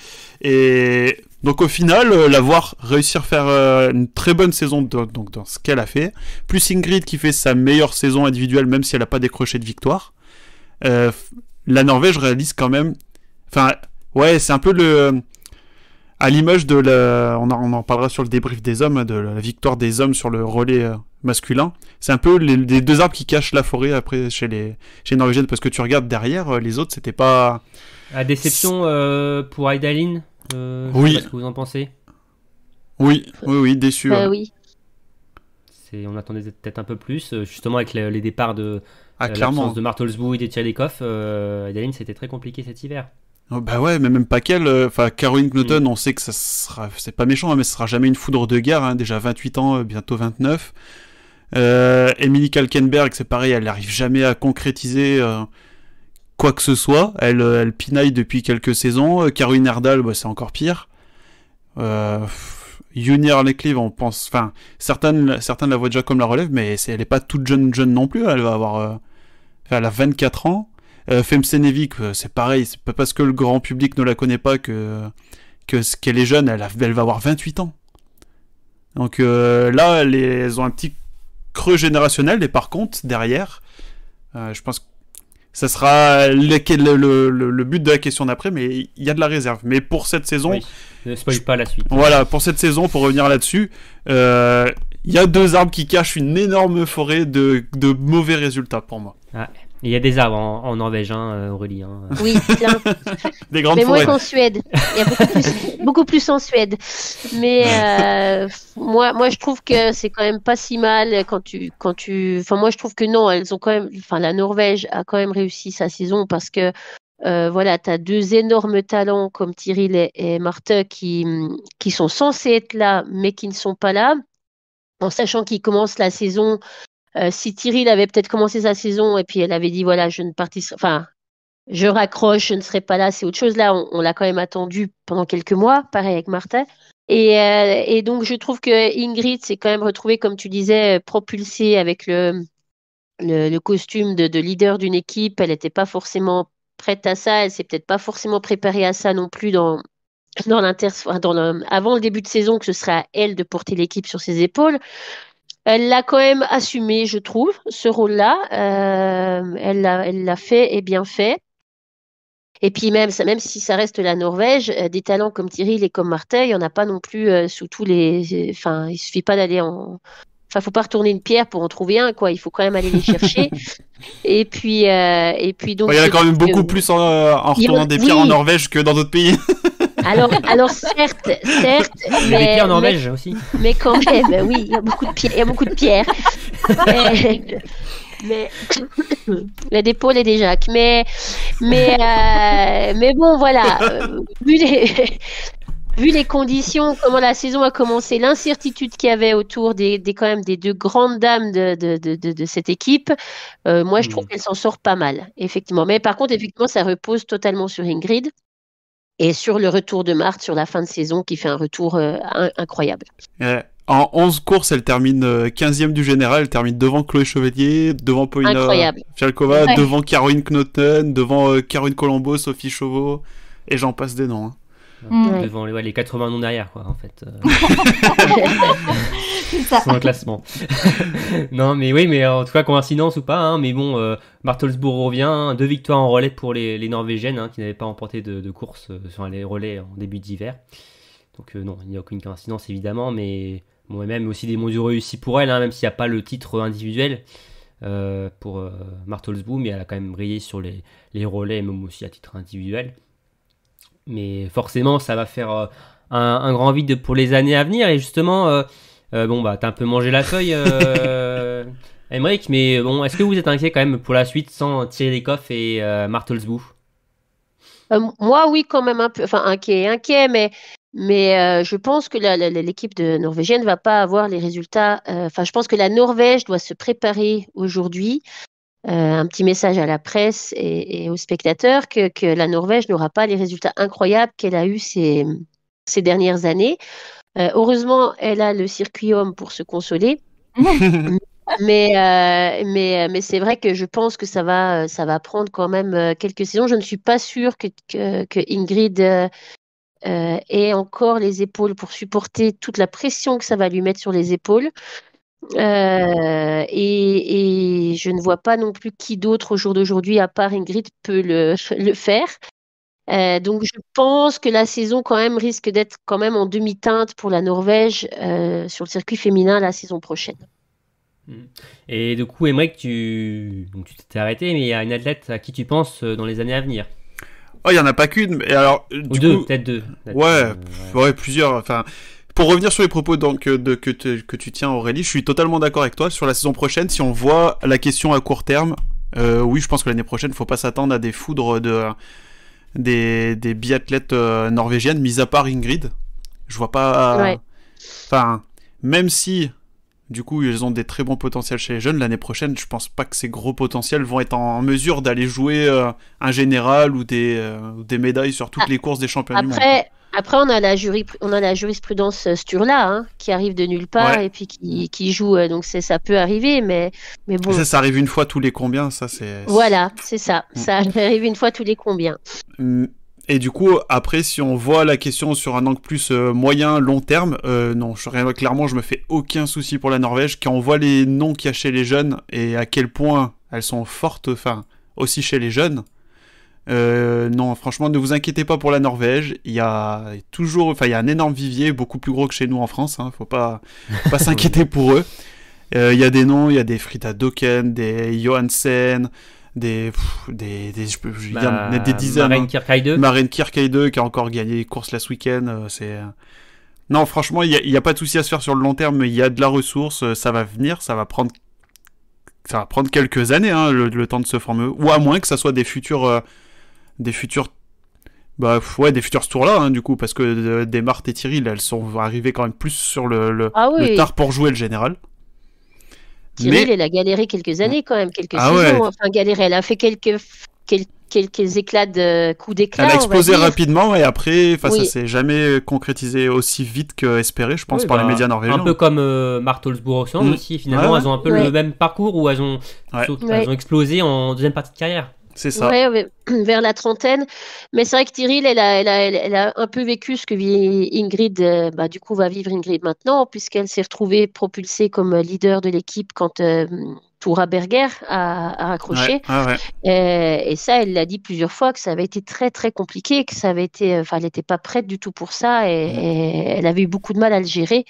Et donc au final, euh, la voir réussir à faire euh, une très bonne saison donc, dans ce qu'elle a fait, plus Ingrid qui fait sa meilleure saison individuelle même si elle n'a pas décroché de victoire, euh, la Norvège réalise quand même... Enfin, ouais, c'est un peu le... À l'image de la... On en, on en, parlera sur le débrief des hommes, de la victoire des hommes sur le relais masculin. C'est un peu les, deux arbres qui cachent la forêt après chez les, chez Norvégiennes, parce que tu regardes derrière, les autres, c'était pas... La déception pour Aydaline euh, oui. ce que vous en pensez. Oui, oui, oui, déçu. Bah hein. oui. C'est, on attendait peut-être un peu plus, euh, justement avec les, départs de ah, euh, et de Martelsbou et c'était très compliqué cet hiver. Oh, bah ouais, mais même pas qu'elle. Enfin, Caroline Knotten, mm. on sait que ça sera, c'est pas méchant, hein, mais ce sera jamais une foudre de guerre. Hein, déjà 28 ans, bientôt 29. Euh, Emily Kalkenberg, c'est pareil, elle n'arrive jamais à concrétiser quoi que ce soit. Elle, euh, elle pinaille depuis quelques saisons. Euh, Caroline Erdal, bah, c'est encore pire. Euh, Junior Leclive, on pense, enfin, certaines, certaines la voient déjà comme la relève, mais elle n'est pas toute jeune jeune non plus. Elle va avoir, euh, elle a 24 ans. Euh, Femsenevic, c'est pareil. C'est pas parce que le grand public ne la connaît pas que que ce qu'elle est jeune. Elle, va avoir 28 ans. Donc là, elles, ont un petit creux générationnel, et par contre, derrière, je pense que ça sera le, le, but de la question d'après, mais il y a de la réserve. Mais pour cette saison. ne spoil pas la suite. Voilà, pour cette saison, pour revenir là-dessus, euh, il y a deux arbres qui cachent une énorme forêt de, mauvais résultats pour moi. Ouais. Il y a des arbres en, Norvège, norvégien, euh, Aurélie. Hein. Oui, plein. des grandes Mais moins qu'en Suède. Il y a beaucoup plus, beaucoup plus en Suède. Mais euh, moi, moi, je trouve que c'est quand même pas si mal quand tu, quand tu. Enfin, moi, je trouve que non, elles ont quand même. Enfin, la Norvège a quand même réussi sa saison parce que euh, voilà, tu as deux énormes talents comme Thierry et, et qui, qui sont censés être là, mais qui ne sont pas là en sachant qu'ils commencent la saison euh, si Thierry avait peut-être commencé sa saison et puis elle avait dit voilà, je ne participe, enfin, je raccroche, je ne serai pas là, c'est autre chose. Là, on, l'a quand même attendu pendant quelques mois, pareil avec Martin. Euh, et, donc, je trouve que Ingrid s'est quand même retrouvée, comme tu disais, euh, propulsée avec le, le, costume de, leader d'une équipe. Elle n'était pas forcément prête à ça, elle s'est peut-être pas forcément préparée à ça non plus dans, dans, dans avant le début de saison que ce serait à elle de porter l'équipe sur ses épaules elle l'a quand même assumé, je trouve, ce rôle-là. Euh, elle l'a, elle l'a fait et bien fait. Et puis même, ça, même si ça reste la Norvège, euh, des talents comme Thierry et comme Martin, il n'y en a pas non plus euh, sous tous les. Enfin, il suffit pas d'aller en. Enfin, faut pas retourner une pierre pour en trouver un, quoi. Il faut quand même aller les chercher. et puis, euh, et puis donc. il y en a quand même beaucoup plus en, en retournant des pierres en Norvège que dans d'autres pays. Alors, alors certes, certes, mais, en Norvège aussi. Mais quand même, oui, il y a beaucoup de pierres. Il y a beaucoup de pierres. mais, la les dépôts les déjà mais mais euh, mais bon voilà vu les, conditions comment la saison a commencé l'incertitude qu'il y avait autour des, quand même des deux grandes dames de, cette équipe euh, moi je trouve hmm. qu'elle s'en sort pas mal effectivement mais par contre effectivement ça repose totalement sur Ingrid et sur le retour de Marthe sur la fin de saison qui fait un retour euh, incroyable. En 11 courses, elle termine 15e euh, du général, elle termine devant Chloé Chevalier, devant Paulina Fialkova, devant Caroline Knoten, devant euh, Caroline Colombo, Sophie Chauveau, et j'en passe des noms. Hein. Mmh. Devant les 80 noms derrière, quoi, en fait. Euh. ça. un classement. non, mais oui, mais en tout cas, coïncidence ou pas, hein, mais bon, Martelsbourg euh, revient, hein, deux victoires en relais pour les, Norvégiennes, hein, qui n'avaient pas emporté de, course euh, sur les relais en début d'hiver. Donc non, il n'y a aucune coïncidence, évidemment, mais bon, même aussi des mondiaux réussis pour elle, même s'il n'y a pas le titre individuel. pour Martelsbourg, mais elle a quand même brillé sur les relais, même aussi à titre individuel mais forcément, ça va faire euh, un, grand vide pour les années à venir. Et justement, euh, euh, bon, bah, t'as un peu mangé la feuille, euh, mais bon, est-ce que vous êtes inquiet quand même pour la suite sans Thierry et Martelsbou Moi, oui, quand même, un peu, enfin, inquiet, inquiet, mais. je pense que l'équipe de norvégienne va pas avoir les résultats. Enfin, je pense que la Norvège doit se préparer aujourd'hui euh, un petit message à la presse et, aux spectateurs que, que la Norvège n'aura pas les résultats incroyables qu'elle a eus ces, ces dernières années. Euh, heureusement, elle a le circuit homme pour se consoler. mais euh, mais, mais c'est vrai que je pense que ça va, ça va prendre quand même quelques saisons. Je ne suis pas sûre que, que, Ingrid ait encore les épaules pour supporter toute la pression que ça va lui mettre sur les épaules. Euh, et, je ne vois pas non plus qui d'autre au jour d'aujourd'hui, à part Ingrid, peut le, faire. Euh, donc je pense que la saison quand même risque d'être quand même en demi-teinte pour la Norvège euh, sur le circuit féminin la saison prochaine. Hmm. Et du coup, Emmerich, tu tu t'es arrêté, mais il y a une athlète à qui tu penses dans les années à venir. Oh, il n'y en a pas qu'une. Alors, Ou deux, peut-être deux. ouais, ouais, ouais. plusieurs. Enfin, pour revenir sur les propos donc, euh, de, que, que, tu tiens, Aurélie, je suis totalement d'accord avec toi. Sur la saison prochaine, si on voit la question à court terme, euh, oui, je pense que l'année prochaine, il faut pas s'attendre à des foudres de, des, biathlètes euh, norvégiennes, mis à part Ingrid. Je vois pas. Enfin, même si, du coup, ils ont des très bons potentiels chez les jeunes, l'année prochaine, je pense pas que ces gros potentiels vont être en mesure d'aller jouer un général ou des, des médailles sur toutes ah. les courses des championnats du monde. Après, on a la, on a la jurisprudence euh, Sturla hein, qui arrive de nulle part et puis qui, joue. Euh, donc ça peut arriver, mais, mais bon. Ça, ça, arrive une fois tous les combien ça c'est. Voilà, c'est ça. Mm. Ça arrive une fois tous les combien. Mm. Et du coup, après, si on voit la question sur un angle plus euh, moyen, long terme, non, clairement, je me fais aucun souci pour la Norvège. Quand on voit les noms qu'il y a chez les jeunes et à quel point elles sont fortes, enfin, aussi chez les jeunes, euh, non, franchement, ne vous inquiétez pas pour la Norvège. Il y a toujours, enfin, il y a un énorme vivier, beaucoup plus gros que chez nous en France. Hein. Faut pas, pas s'inquiéter pour eux. Euh, il y a des noms, il y a des Frita Doken, des Johansen, des, des, je peux, dire, des bah, dizaines. Marine hein. Kirkheide. Marine qui a encore gagné les courses last week-end. Euh, c'est non, franchement, il n'y a, pas de souci à se faire sur le long terme. Il y a de la ressource, ça va venir, ça va prendre, ça va prendre quelques années hein, le, temps de se former. Ou à moins que ça soit des futurs des futurs bah ouais, des futurs tours là, hein, du coup, parce que euh, des et Thierry, elles sont arrivées quand même plus sur le, le, ah tard pour jouer le général. Thierry, Mais... elle a galéré quelques années quand même, quelques ah saisons. Enfin, galéré, elle a fait quelques, quelques, éclats de coups d'éclat. Elle a explosé rapidement et après, enfin, ne ça s'est jamais concrétisé aussi vite que espéré je pense, par les bah, médias norvégiens. Un peu comme euh, Marthe aussi, hein, mm. finalement, elles ont un peu le même parcours où elles ont explosé en deuxième partie de carrière. C'est ça. vers la trentaine. Mais c'est vrai que Tyril, elle a, un peu vécu ce que vit Ingrid, euh, bah, du coup, va vivre Ingrid maintenant, puisqu'elle s'est retrouvée propulsée comme leader de l'équipe quand euh, Toura Berger a, raccroché. Euh, et, ça, elle l'a dit plusieurs fois que ça avait été très, très compliqué, que ça avait été. Enfin, elle n'était pas prête du tout pour ça et, elle avait eu beaucoup de mal à le gérer.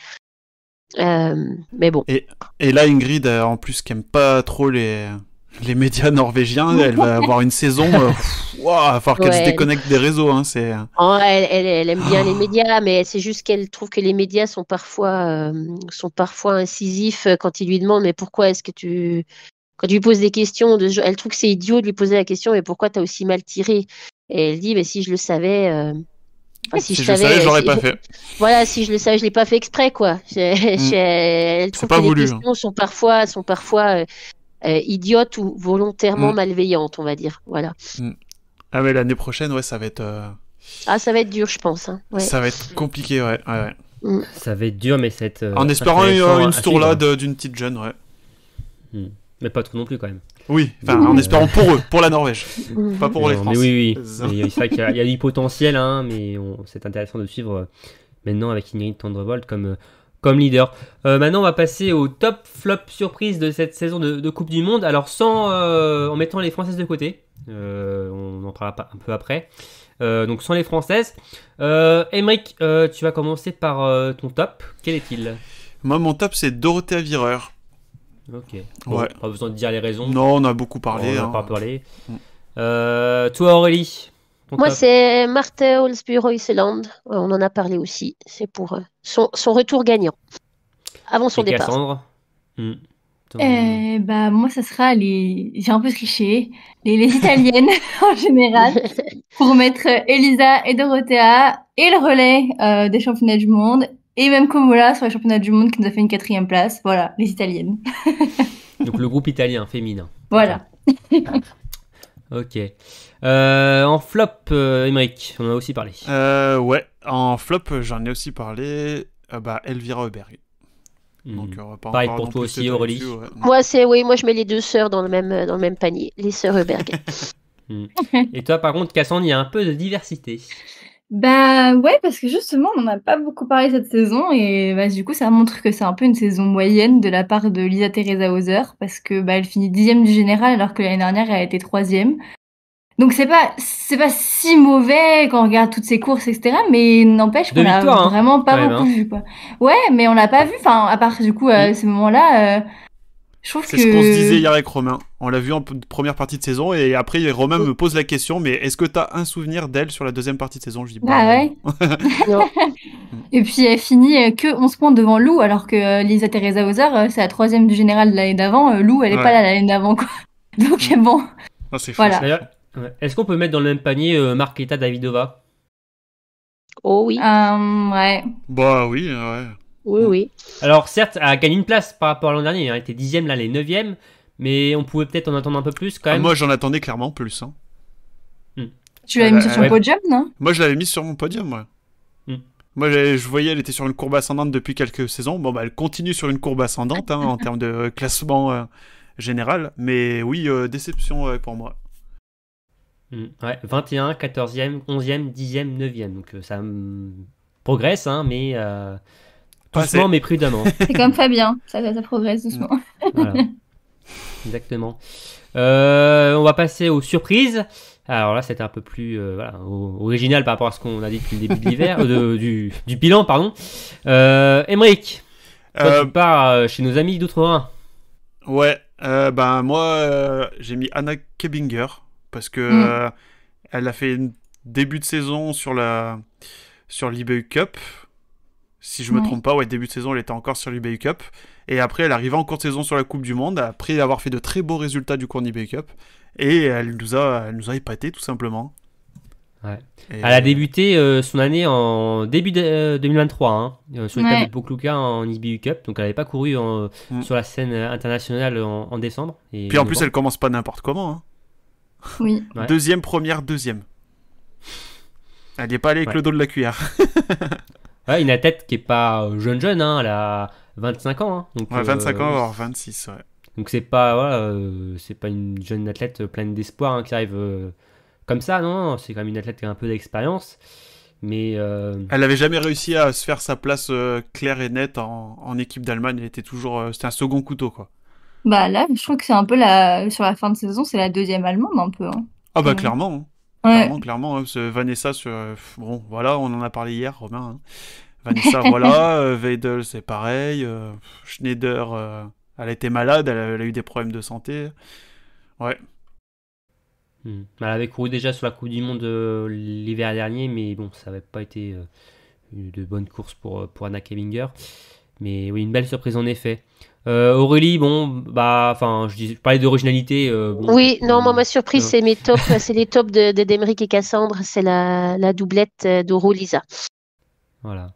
mais bon. Et, et là, Ingrid, en plus, qui n'aime pas trop les les médias norvégiens, elle va avoir une saison. il euh, va falloir qu'elle se déconnecte des réseaux. Hein, Oh, elle, elle, aime bien les ah. médias, mais c'est juste qu'elle trouve que les médias sont parfois, euh, sont parfois incisifs quand ils lui demandent Mais pourquoi est-ce que tu. Quand tu lui poses des questions, de... elle trouve que c'est idiot de lui poser la question Mais pourquoi t'as aussi mal tiré Et elle dit Mais si je le savais. si, je, le savais, j'aurais si... pas fait. Voilà, si je le savais, je l'ai pas fait exprès, quoi. Mm. trouve pas que voulu. les hein. questions sont parfois, sont parfois euh, idiote ou volontairement mm. malveillante, on va dire. Voilà. Mm. Ah mais l'année prochaine, ouais, ça va être. Euh, ah, ça va être dur, je pense. Hein. Ça va être compliqué, ouais. Mm. Ça va être dur, mais cette. Euh, en espérant une, là d'une petite jeune, ouais. Mais pas trop non plus quand même. Oui, enfin, en espérant pour eux, pour la Norvège, pas pour les Français. oui, oui, oui. c'est y, a du potentiel, hein, mais c'est intéressant de suivre maintenant avec Ingrid Tendrevolt comme comme leader. Euh, maintenant, on va passer au top flop surprise de cette saison de, Coupe du Monde. Alors, sans euh, en mettant les Françaises de côté, euh, on en parlera un peu après. donc, sans les Françaises, euh, tu vas commencer par ton top. Quel est-il Moi, mon top, c'est Dorothée Vireur. Ok. Pas besoin de dire les raisons. Non, on a beaucoup parlé. On hein. pas parlé. Mm. toi, Aurélie moi, c'est Marte Olsburo Island. Euh, on en a parlé aussi. C'est pour euh, son, retour gagnant avant son départ. Cassandre hmm. euh, bah, moi, ça sera les. J'ai un peu triché. Les, Italiennes, en général, pour mettre Elisa et Dorothea et le relais des championnats du monde. Et même Komola sur les championnats du monde qui nous a fait une quatrième place. Voilà, les Italiennes. Donc, le groupe italien féminin. Voilà. ok. Euh, en flop, euh, on en a aussi parlé. Euh, ouais, en flop, j'en ai aussi parlé. Euh, bah, Elvira euberg hmm. Donc, Pareil pour toi aussi, Aurélie. Moi, c'est oui, moi je mets les deux sœurs dans le même dans le même panier, les sœurs euberg hmm. Et toi, par contre, Cassandre, il y a un peu de diversité. Bah ouais, parce que justement, on n'en a pas beaucoup parlé cette saison et bah, du coup, ça montre que c'est un peu une saison moyenne de la part de Lisa Teresa Hauser parce que bah, elle finit dixième du général alors que l'année dernière, elle a été troisième. Donc c'est pas c'est pas si mauvais quand on regarde toutes ces courses etc. Mais n'empêche qu'on a hein. vraiment pas beaucoup vu quoi. Ouais, mais on l'a pas vu. Enfin à part du coup à euh, mm. ce moment-là, euh, je trouve que. C'est ce qu'on se disait hier avec Romain. On l'a vu en première partie de saison et après Romain me pose la question. Mais est-ce que t'as un souvenir d'elle sur la deuxième partie de saison Je dis bah, ah ouais. et puis elle finit euh, que se points devant Lou alors que Lisa Teresa Hauser c'est la troisième du général de l'année d'avant. Lou elle est pas là l'année d'avant quoi. Donc mm. bon. Non, c'est voilà. Est-ce qu'on peut mettre dans le même panier euh, Marketa Davidova Oh oui. Euh, ouais. Bah oui, ouais. Oui, oui. Alors certes, elle a gagné une place par rapport à l'an dernier. Hein. Elle était dixième, là, elle est neuvième. Mais on pouvait peut-être en attendre un peu plus quand ah, même. moi, j'en attendais clairement plus. Hein. Hmm. Tu l'avais mis sur son podium, non Moi, je l'avais mis sur mon podium, ouais. Hmm. Moi, je voyais, elle était sur une courbe ascendante depuis quelques saisons. Bon, bah, elle continue sur une courbe ascendante hein, en termes de classement euh, général. Mais oui, déception pour moi. Mm. Ouais, 21, 14e, 11e, 10e, 9e. Donc euh, ça progresse, hein, mais euh, doucement, mais prudemment. C'est comme Fabien, ça, progresse doucement. Mm. Exactement. Euh, on va passer aux surprises. Alors là, c'était un peu plus original par rapport à ce qu'on a dit depuis le début de l'hiver, du, bilan, pardon. Euh, Emmerich, tu pars chez nos amis d'Outre-Rhin. Ouais, ben moi, j'ai mis Anna Kebinger parce que mm. euh, elle a fait début de saison sur la sur l'IBU Cup. Si je me trompe pas, ouais, début de saison, elle était encore sur l'IBU Cup. Et après, elle arrivait en cours de saison sur la Coupe du Monde, après avoir fait de très beaux résultats du cours d'IBU Cup. Et elle nous a, nous a épaté, tout simplement. Elle a euh, débuté euh, son année en début 2023, hein, sur le terrain de Pokluka en IBU Cup. Donc elle n'avait pas couru mm. sur la scène internationale en, décembre. Et Puis en plus, elle commence pas n'importe comment. Hein. Deuxième, première, deuxième. Elle n'est pas allée avec le dos de la cuillère. ouais, une tête qui est pas euh, jeune jeune, hein, elle a 25 ans. Hein. donc, 25 ans, euh, voire 26, Donc c'est pas, voilà, euh, c'est pas une jeune athlète pleine d'espoir hein, qui arrive comme ça, non, c'est quand même une athlète qui a un peu d'expérience. Mais Elle n'avait jamais réussi à se faire sa place claire et nette en, en équipe d'Allemagne, elle était toujours... C'était un second couteau, quoi. Bah là, je trouve que c'est un peu la sur la fin de saison, c'est la deuxième allemande un peu. Hein. Ah bah hein. clairement. Clairement, hein, clairement Vanessa sur euh, bon, voilà, on en a parlé hier, Romain. Vanessa, voilà, euh, Weidel, c'est pareil, euh, Schneider, elle était malade, elle a, eu des problèmes de santé. Ouais. Hmm. Elle avait couru déjà sur la Coupe du Monde l'hiver dernier, mais bon, ça n'avait pas été de bonne course pour, pour Anna Kevinger. Mais oui, une belle surprise en effet. Euh, Aurélie, bon, bah, enfin, je, parlais d'originalité. Euh, oui, non, moi, ma surprise, euh. c'est mes tops, c'est les tops de, et Cassandre, c'est la, la, doublette Lisa. Voilà.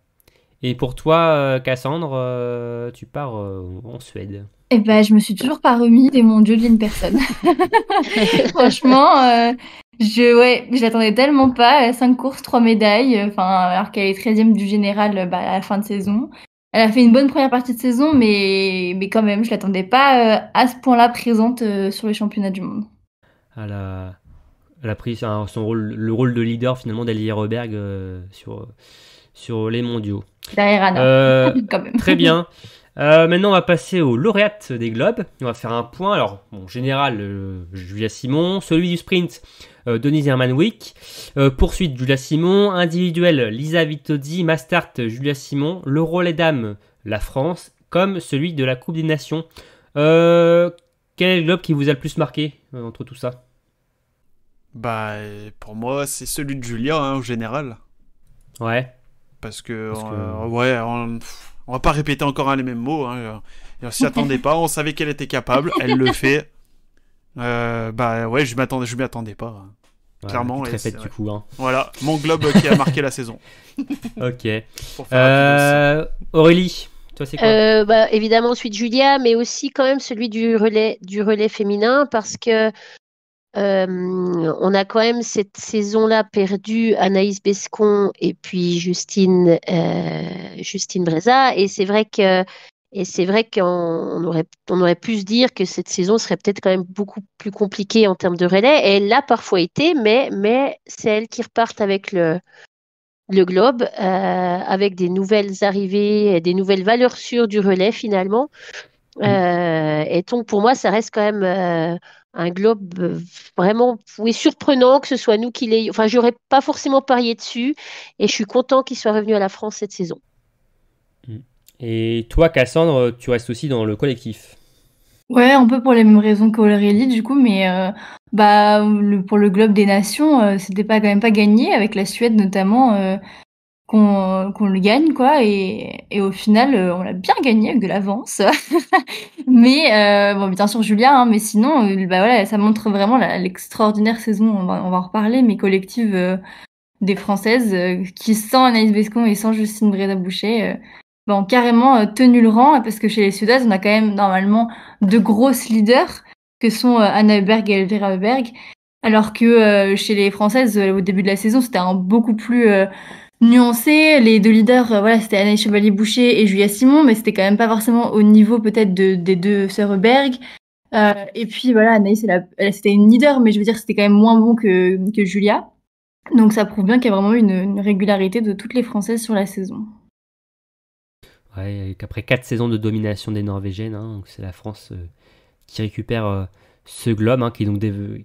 Et pour toi, Cassandre, tu pars en Suède eh ben, je me suis toujours pas remis et mon dieu, d'une personne. Franchement, je, ouais, tellement pas. Cinq courses, trois médailles. alors qu'elle est 13e du général, bah, à la fin de saison. Elle a fait une bonne première partie de saison, mais, quand même, je ne l'attendais pas euh, à ce point-là présente euh, sur les championnats du monde. Elle a, pris son rôle, le rôle de leader finalement d'Elie Roberg euh, sur, sur les mondiaux. Derrière Anna, quand même. Très bien. maintenant, on va passer aux lauréates des Globes. On va faire un point. Alors, en général, Julia Simon, celui du sprint, Denis euh, Denise Hermanwick. Euh, poursuite, Julia Simon. Individuel, Lisa Vittodi, Mastart, Julia Simon. Le relais dames, la France, comme celui de la Coupe des Nations. Euh, quel est le globe qui vous a le plus marqué entre tout ça Bah, pour moi, c'est celui de Julia, hein, au en général. Ouais. Parce que, ouais, on, on, va pas répéter encore les mêmes mots. Hein, on s'y attendait pas, on savait qu'elle était capable, elle le fait. Euh, bah ouais, je m'attendais, je m'y attendais pas. Hein. Clairement, très fait du coup. Hein. Voilà, mon globe qui a marqué la saison. Ok. Euh, Aurélie, toi c'est quoi euh, bah, Évidemment celui Julia, mais aussi quand même celui du relais, du relais féminin, parce que on a quand même cette saison-là perdu Anaïs Bescon et puis Justine, Justine Breza, et c'est vrai que et c'est vrai qu'on aurait, pu se dire que cette saison serait peut-être quand même beaucoup plus compliquée en termes de relais. Et elle l'a parfois été, mais, c'est elle qui repart avec le, globe, euh, avec des nouvelles arrivées, des nouvelles valeurs sûres du relais finalement. Mm. Euh, et donc pour moi, ça reste quand même euh, un globe vraiment surprenant que ce soit nous qui l'ayons. Enfin, j'aurais pas forcément parié dessus, et je suis content qu'il soit revenu à la France cette saison. Et toi, Cassandre, tu restes aussi dans le collectif Ouais, un peu pour les mêmes raisons qu'Aurélie, du coup, mais euh, bah, pour le Globe des Nations, euh, c'était quand même pas gagné, avec la Suède notamment, euh, qu'on le gagne, quoi, et, au final, on l'a bien gagné avec de l'avance. mais, bon, bien sûr, Julia, hein, mais sinon, bah voilà, ça montre vraiment l'extraordinaire saison, on va, en reparler, mais collective des Françaises, qui sans Anaïs Bescon et sans Justine Breda Boucher, ben, carrément euh, tenu le rang, parce que chez les Suédoises on a quand même normalement deux grosses leaders, que sont euh, Anna Huberg et Elvira Huberg, alors que euh, chez les Françaises, au début de la saison, c'était un beaucoup plus nuancé. Les deux leaders, voilà, c'était Anaïs Chevalier-Boucher et Julia Simon, mais c'était quand même pas forcément au niveau peut-être des deux sœurs Berg. et puis voilà, Anaïs, c'était une leader, mais je veux dire, c'était quand même moins bon que, que Julia. Donc ça prouve bien qu'il y a vraiment une, une régularité de toutes les Françaises sur la saison. Après quatre saisons de domination des Norvégiennes, hein, c'est la France euh, qui récupère euh, ce globe, hein, qui est, donc euh,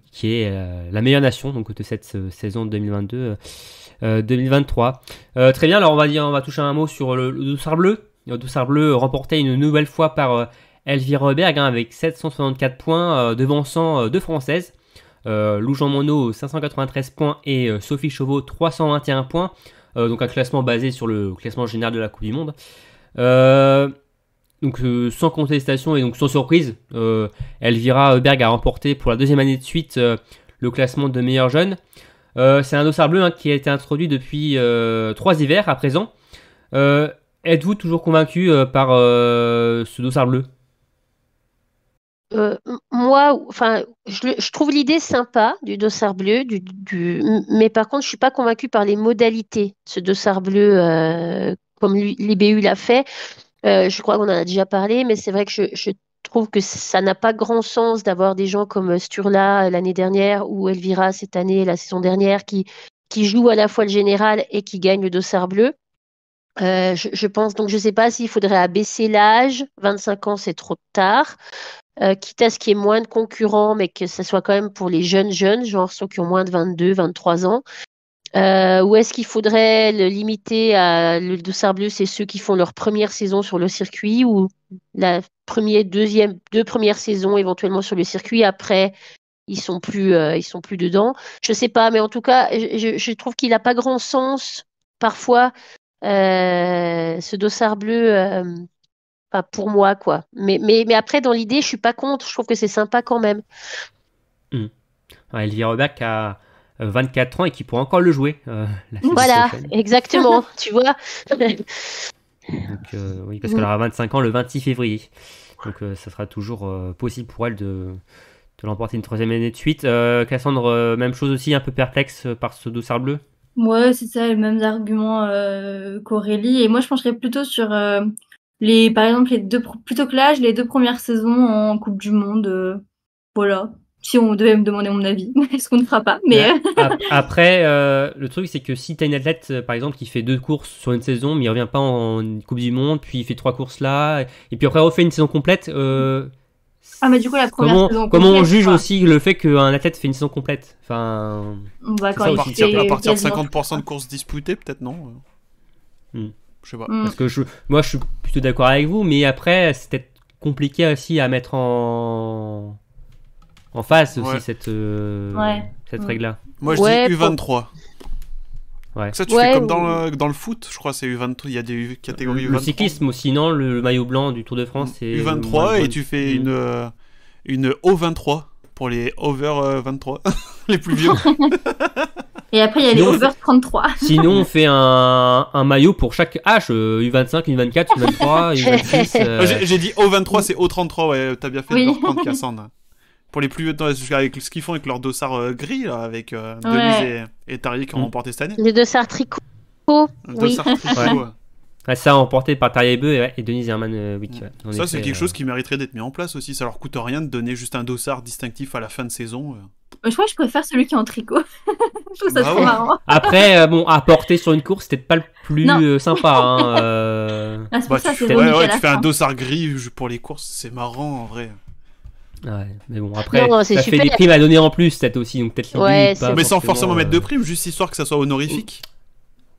la meilleure nation donc, de cette saison 2022-2023. très bien, alors on va, dire, on va toucher un mot sur le, douceur Bleu. Le Doussard Bleu remporté une nouvelle fois par Elvire Roberg hein, avec 764 points, devançant deux Françaises. Lou Jean Monod 593 points et Sophie Chauveau 321 points. donc un classement basé sur le classement général de la Coupe du Monde. Euh, donc euh, sans contestation et donc sans surprise, euh, Elvira Berg a remporté pour la deuxième année de suite le classement de meilleur jeune. c'est un dossard bleu hein, qui a été introduit depuis trois hivers à présent. Êtes-vous toujours convaincu par ce dossard bleu moi, enfin, je, trouve l'idée sympa du dossard bleu, du, mais par contre, je ne suis pas convaincu par les modalités de ce dossard bleu comme l'IBU l'a fait. Euh, je crois qu'on en a déjà parlé, mais c'est vrai que je, trouve que ça n'a pas grand sens d'avoir des gens comme euh, Sturla euh, l'année dernière ou Elvira cette année, la saison dernière, qui, qui jouent à la fois le général et qui gagnent le dossard bleu. je, pense donc, je ne sais pas s'il faudrait abaisser l'âge. 25 ans, c'est trop tard. quitte à ce qu'il y ait moins de concurrents, mais que ce soit quand même pour les jeunes jeunes, genre ceux qui ont moins de 22, 23 ans. Euh, ou est-ce qu'il faudrait le limiter à le dossard bleu, c'est ceux qui font leur première saison sur le circuit ou la première, deuxième, deux premières saisons éventuellement sur le circuit. Après, ils sont plus, euh, ils sont plus dedans. Je sais pas, mais en tout cas, je, je trouve qu'il n'a pas grand sens parfois euh, ce dossard bleu. pas pour moi, quoi. Mais, mais, mais après, dans l'idée, je suis pas contre. Je trouve que c'est sympa quand même. Mmh. Elvira a, 24 euh, ans et qui pourra encore le jouer. Euh, voilà, exactement, tu vois. Euh, oui, parce qu'elle aura 25 ans le 26 février. Donc ça sera toujours possible pour elle de, l'emporter une troisième année de suite. Cassandre, même chose aussi, un peu perplexe par ce dossard bleu Ouais, c'est ça, les mêmes arguments qu'Aurélie. Et moi, je pencherais plutôt sur, les, par exemple, les deux, plutôt que l'âge, les deux premières saisons en Coupe du Monde. voilà, si on devait me demander mon avis, est-ce qu'on ne fera pas mais... Euh, après, euh, le truc, c'est que si tu as une athlète, euh, par exemple, qui fait deux courses sur une saison, mais il revient pas en Coupe du Monde, puis il fait trois courses là, et puis après, refait une saison complète. ah, mais du coup, la première comment, saison Comment on juge aussi le fait qu'un athlète fait une saison complète enfin, va quand même il partir, À partir de 50% de courses disputées, peut-être non hmm. Je sais pas. Hmm. Parce que moi, je suis plutôt d'accord avec vous, mais après, c'est peut-être compliqué aussi à mettre en en face aussi cette, euh, cette mm. règle-là. Moi je dis U23. Ouais. Ça, tu fais comme dans, le, foot, je crois, c'est U23. Il y a des catégories U23. Le cyclisme aussi, non Le maillot blanc du Tour de France, c'est. U23, et tu fais mm. une, euh, une O23 pour les over 23, euh, les plus vieux. et après, il y a les over 33. Sinon, on fait un, un, maillot pour chaque H U25, U24, U23, U26. J'ai dit O23, c'est O33, ouais, t'as bien fait oui. de reprendre Cassandre pour les plus vieux avec ce qu'ils font avec leur dossard euh, gris avec euh, Denise et, et qui ont mm. remporté cette année. Les dossards tricot. Oui. Tricot. Ouais, ça remporté par et Beu et, Denise Herman euh, Ça, c'est quelque chose qui mériterait d'être mis en place aussi. Ça leur coûte rien de donner juste un dossard distinctif à la fin de saison. Moi, Je crois que je préfère celui qui est en tricot. je trouve ça bah marrant. Après, bon, à porter sur une course, c'était pas le plus sympa. Hein, ah, bah, tu, ouais, tu fais un dossard gris pour les courses, c'est marrant en vrai. Ouais, mais bon, après, ça fait des primes à donner en plus, peut-être aussi, donc peut-être Mais sans forcément euh, mettre de primes, juste histoire que ça soit honorifique.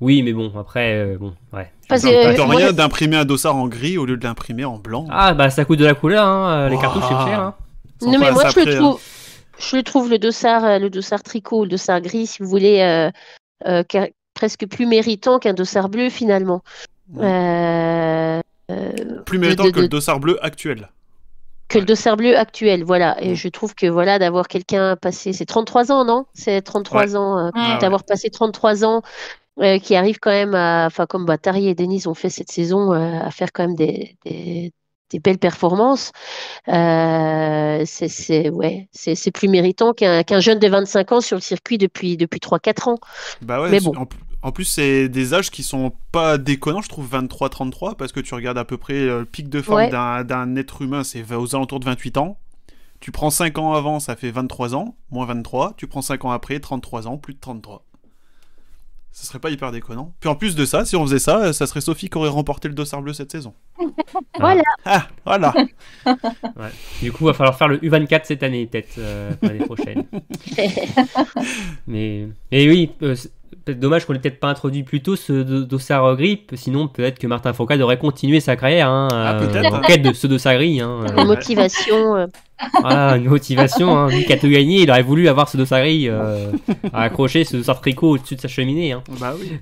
Oui, mais bon, après, euh, bon, ouais. Euh, rien d'imprimer un dossard en gris au lieu de l'imprimer en blanc. Ah, bah ça coûte de la couleur, hein, les cartouches, c'est cher. Hein. Non, mais moi, hein. je le trouve. Je le trouve le dossard, tricot, le dossard gris, si vous voulez, presque plus méritant qu'un dossard bleu finalement. plus méritant que le dossard bleu actuel que le dossier bleu actuel. Voilà. Et je trouve que voilà, d'avoir quelqu'un passé, c'est 33 ans, non C'est 33 ans, euh, ah d'avoir passé 33 ans. Euh, qui arrive quand même enfin comme Batari et Denis ont fait cette saison, euh, à faire quand même des, belles performances. c'est ouais, c'est plus méritant qu'un jeune de 25 ans sur le circuit depuis depuis 3-4 ans. Bah Mais bon. En plus, c'est des âges qui sont pas déconnants, je trouve 23-33, parce que tu regardes à peu près euh, le pic de forme d'un être humain, c'est aux alentours de 28 ans. Tu prends 5 ans avant, ça fait 23 ans, moins 23. Tu prends 5 ans après, 33 ans, plus de 33. Ce serait pas hyper déconnant. Puis en plus de ça, si on faisait ça, euh, ça serait Sophie qui aurait remporté le dossard bleu cette saison. voilà. Ah, ah, du coup, il va falloir faire le U24 cette année, peut-être, euh, l'année prochaine. mais, oui, dommage qu'on n'ait peut-être pas introduit plus tôt ce dossard grippe, sinon peut-être que Martin Foucault aurait continué sa carrière hein, ah, euh, en hein. quête de ce dossard gris. Une hein. motivation. Euh. une motivation. Hein. Vu qu'à tout gagner, il aurait voulu avoir ce dossard gris euh, à accrocher ce dossard tricot au-dessus de sa cheminée. Bah oui.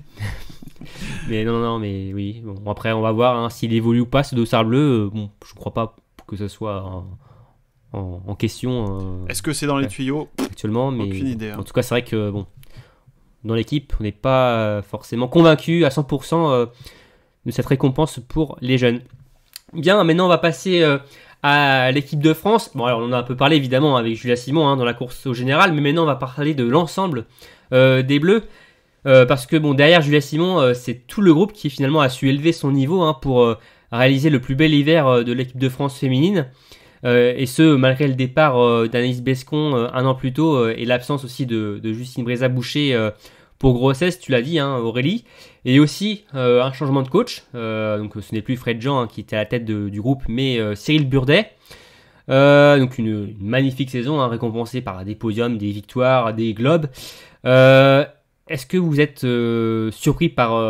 mais non, non, mais oui. Bon, après, on va voir s'il évolue ou pas ce dossard bleu. bon, je crois pas que ce soit. en, question. Est-ce que c'est dans les tuyaux Actuellement, mais Aucune en tout cas, c'est vrai que bon, dans l'équipe, on n'est pas euh, forcément convaincu à 100% euh, de cette récompense pour les jeunes. Bien, maintenant on va passer euh, à l'équipe de France. Bon, alors on en a un peu parlé évidemment hein, avec Julia Simon hein, dans la course au général, mais maintenant on va parler de l'ensemble des Bleus. parce que bon, derrière Julia Simon, c'est tout le groupe qui finalement a su élever son niveau hein, pour réaliser le plus bel hiver de l'équipe de France féminine. et ce, malgré le départ d'Anaïs Bescon un an plus tôt et l'absence aussi de, de Justine Breza-Boucher pour grossesse, tu l'as dit, hein, Aurélie, et aussi euh, un changement de coach. Euh, donc ce n'est plus Fred Jean hein, qui était à la tête du groupe, mais euh, Cyril Burdet. donc une, magnifique saison, hein, récompensée par des podiums, des victoires, des globes. Est-ce que vous êtes surpris par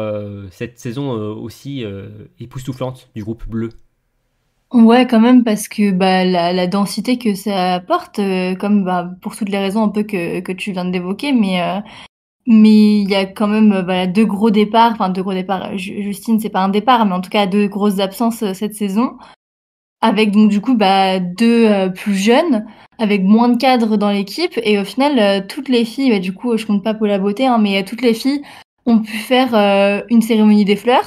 cette saison aussi époustouflante du groupe bleu Ouais, quand même, parce que bah, la, densité que ça apporte, comme bah, pour toutes les raisons un peu que, tu viens d'évoquer, mais mais il y a quand même euh, deux gros départs, enfin deux gros départs. Euh, Justine, c'est pas un départ, mais en tout cas deux grosses absences euh, cette saison, avec donc du coup bah, deux plus jeunes, avec moins de cadres dans l'équipe, et au final toutes les filles, bah, du coup je compte pas pour la beauté, hein, mais toutes les filles ont pu faire une cérémonie des fleurs.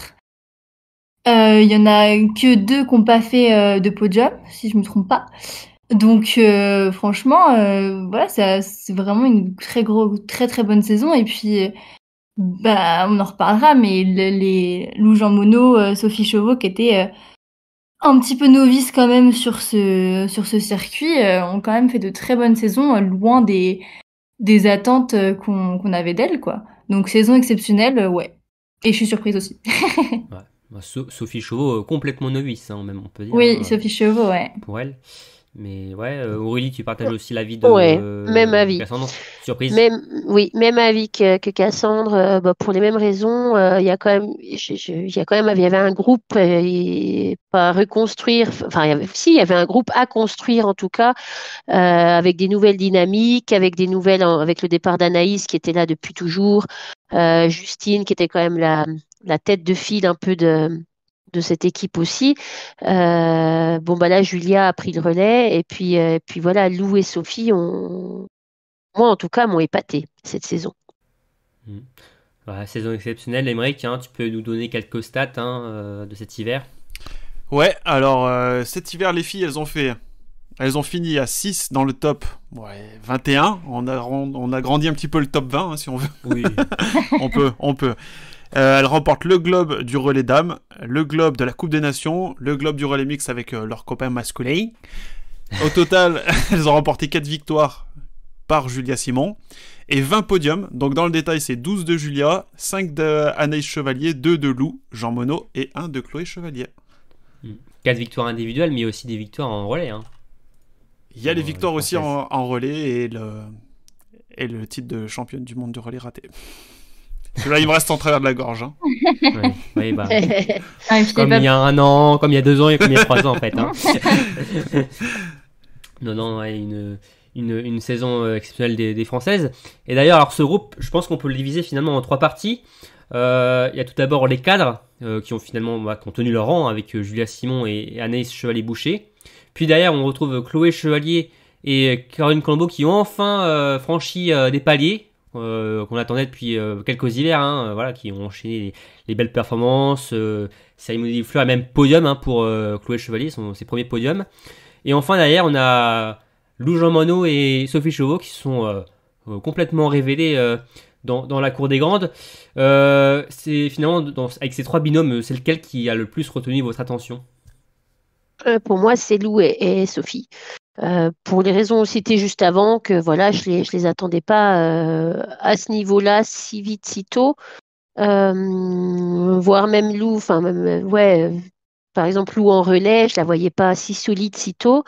Il y en a que deux qui n'ont pas fait de podium, si je me trompe pas. Donc euh, franchement, euh, voilà, c'est vraiment une très grosse, très très bonne saison. Et puis, euh, bah, on en reparlera, mais les Lou Jean Monod, Sophie chevaux qui étaient un petit peu novices quand même sur ce sur ce circuit, ont quand même fait de très bonnes saisons, loin des des attentes qu'on avait d'elles, quoi. Donc saison exceptionnelle, ouais. Et je suis surprise aussi. Bah, Sophie Chauveau, complètement novice, hein, même on peut dire, Oui, hein, Sophie Chevaux, ouais. pour elle. Mais euh, ouais, Aurélie, tu partages aussi l'avis de, euh, même avis. Surprise. Même, oui, même avis que, que Cassandre. Euh, bah, pour les mêmes raisons, il y a quand même, il y a quand même, il y avait un groupe pas à reconstruire. Enfin, y avait, si, il y avait un groupe à construire en tout cas, avec des nouvelles dynamiques, avec des nouvelles, avec le départ d'Anaïs qui était là depuis toujours, Justine qui était quand même la, la tête de file un peu de de cette équipe aussi. Euh, bon bah là Julia a pris le relais et puis euh, et puis voilà Lou et Sophie ont moi en tout cas m'ont épaté cette saison. Mmh. saison exceptionnelle. Émeric, hein, tu peux nous donner quelques stats hein, euh, de cet hiver. Ouais, alors cet hiver les filles elles ont fait elles ont fini à 6 dans le top 21. On a, on a grandi un petit peu le top 20, hein, si on veut. Oui. on peut, on peut. Euh, elle elles remportent le globe du relais dames, le globe de la Coupe des Nations, le globe du relais mix avec euh, leurs copains masculins. Au total, elles ont remporté 4 victoires par Julia Simon et 20 podiums. Donc dans le détail, c'est 12 de Julia, 5 de Anaïs Chevalier, 2 de Lou, Jean Monod et 1 de Chloé Chevalier. 4 hmm. victoires individuelles, mais aussi des victoires en relais. Hein. Il y a les victoires aussi en, relais et le, et le titre de championne du monde du relais raté là il me reste en travers de la gorge. Hein. Bah. comme il y a un an, comme il y a deux ans et comme il y a trois ans, en fait. Hein. non, non, une, une, une, saison euh, exceptionnelle des, Françaises. Et d'ailleurs, alors ce groupe, je pense qu'on peut le diviser finalement en trois parties. Euh, il y a tout d'abord les cadres euh, qui ont finalement bah, tenu leur rang avec Julia Simon et, Anaïs Chevalier-Boucher. Puis derrière, on retrouve Chloé Chevalier et Caroline Colombo qui ont enfin franchi des paliers euh, qu'on attendait depuis euh, quelques hivers, hein, euh, voilà, qui ont enchaîné les, belles performances. Euh, Fleur a même podium hein, pour Chloé Chevalier, son, ses premiers podiums. Et enfin, derrière, on a Lou Jean Monod et Sophie chevaux qui sont complètement révélés dans, la cour des grandes. c'est finalement, avec ces trois binômes, c'est lequel qui a le plus retenu votre attention pour moi, c'est Lou et Sophie. Euh, pour les raisons citées juste avant, que voilà, je les, je les attendais pas euh, à ce niveau-là si vite, si tôt. Euh, voire même Lou, enfin même ouais, par exemple Lou en relais, je la voyais pas si solide si tôt.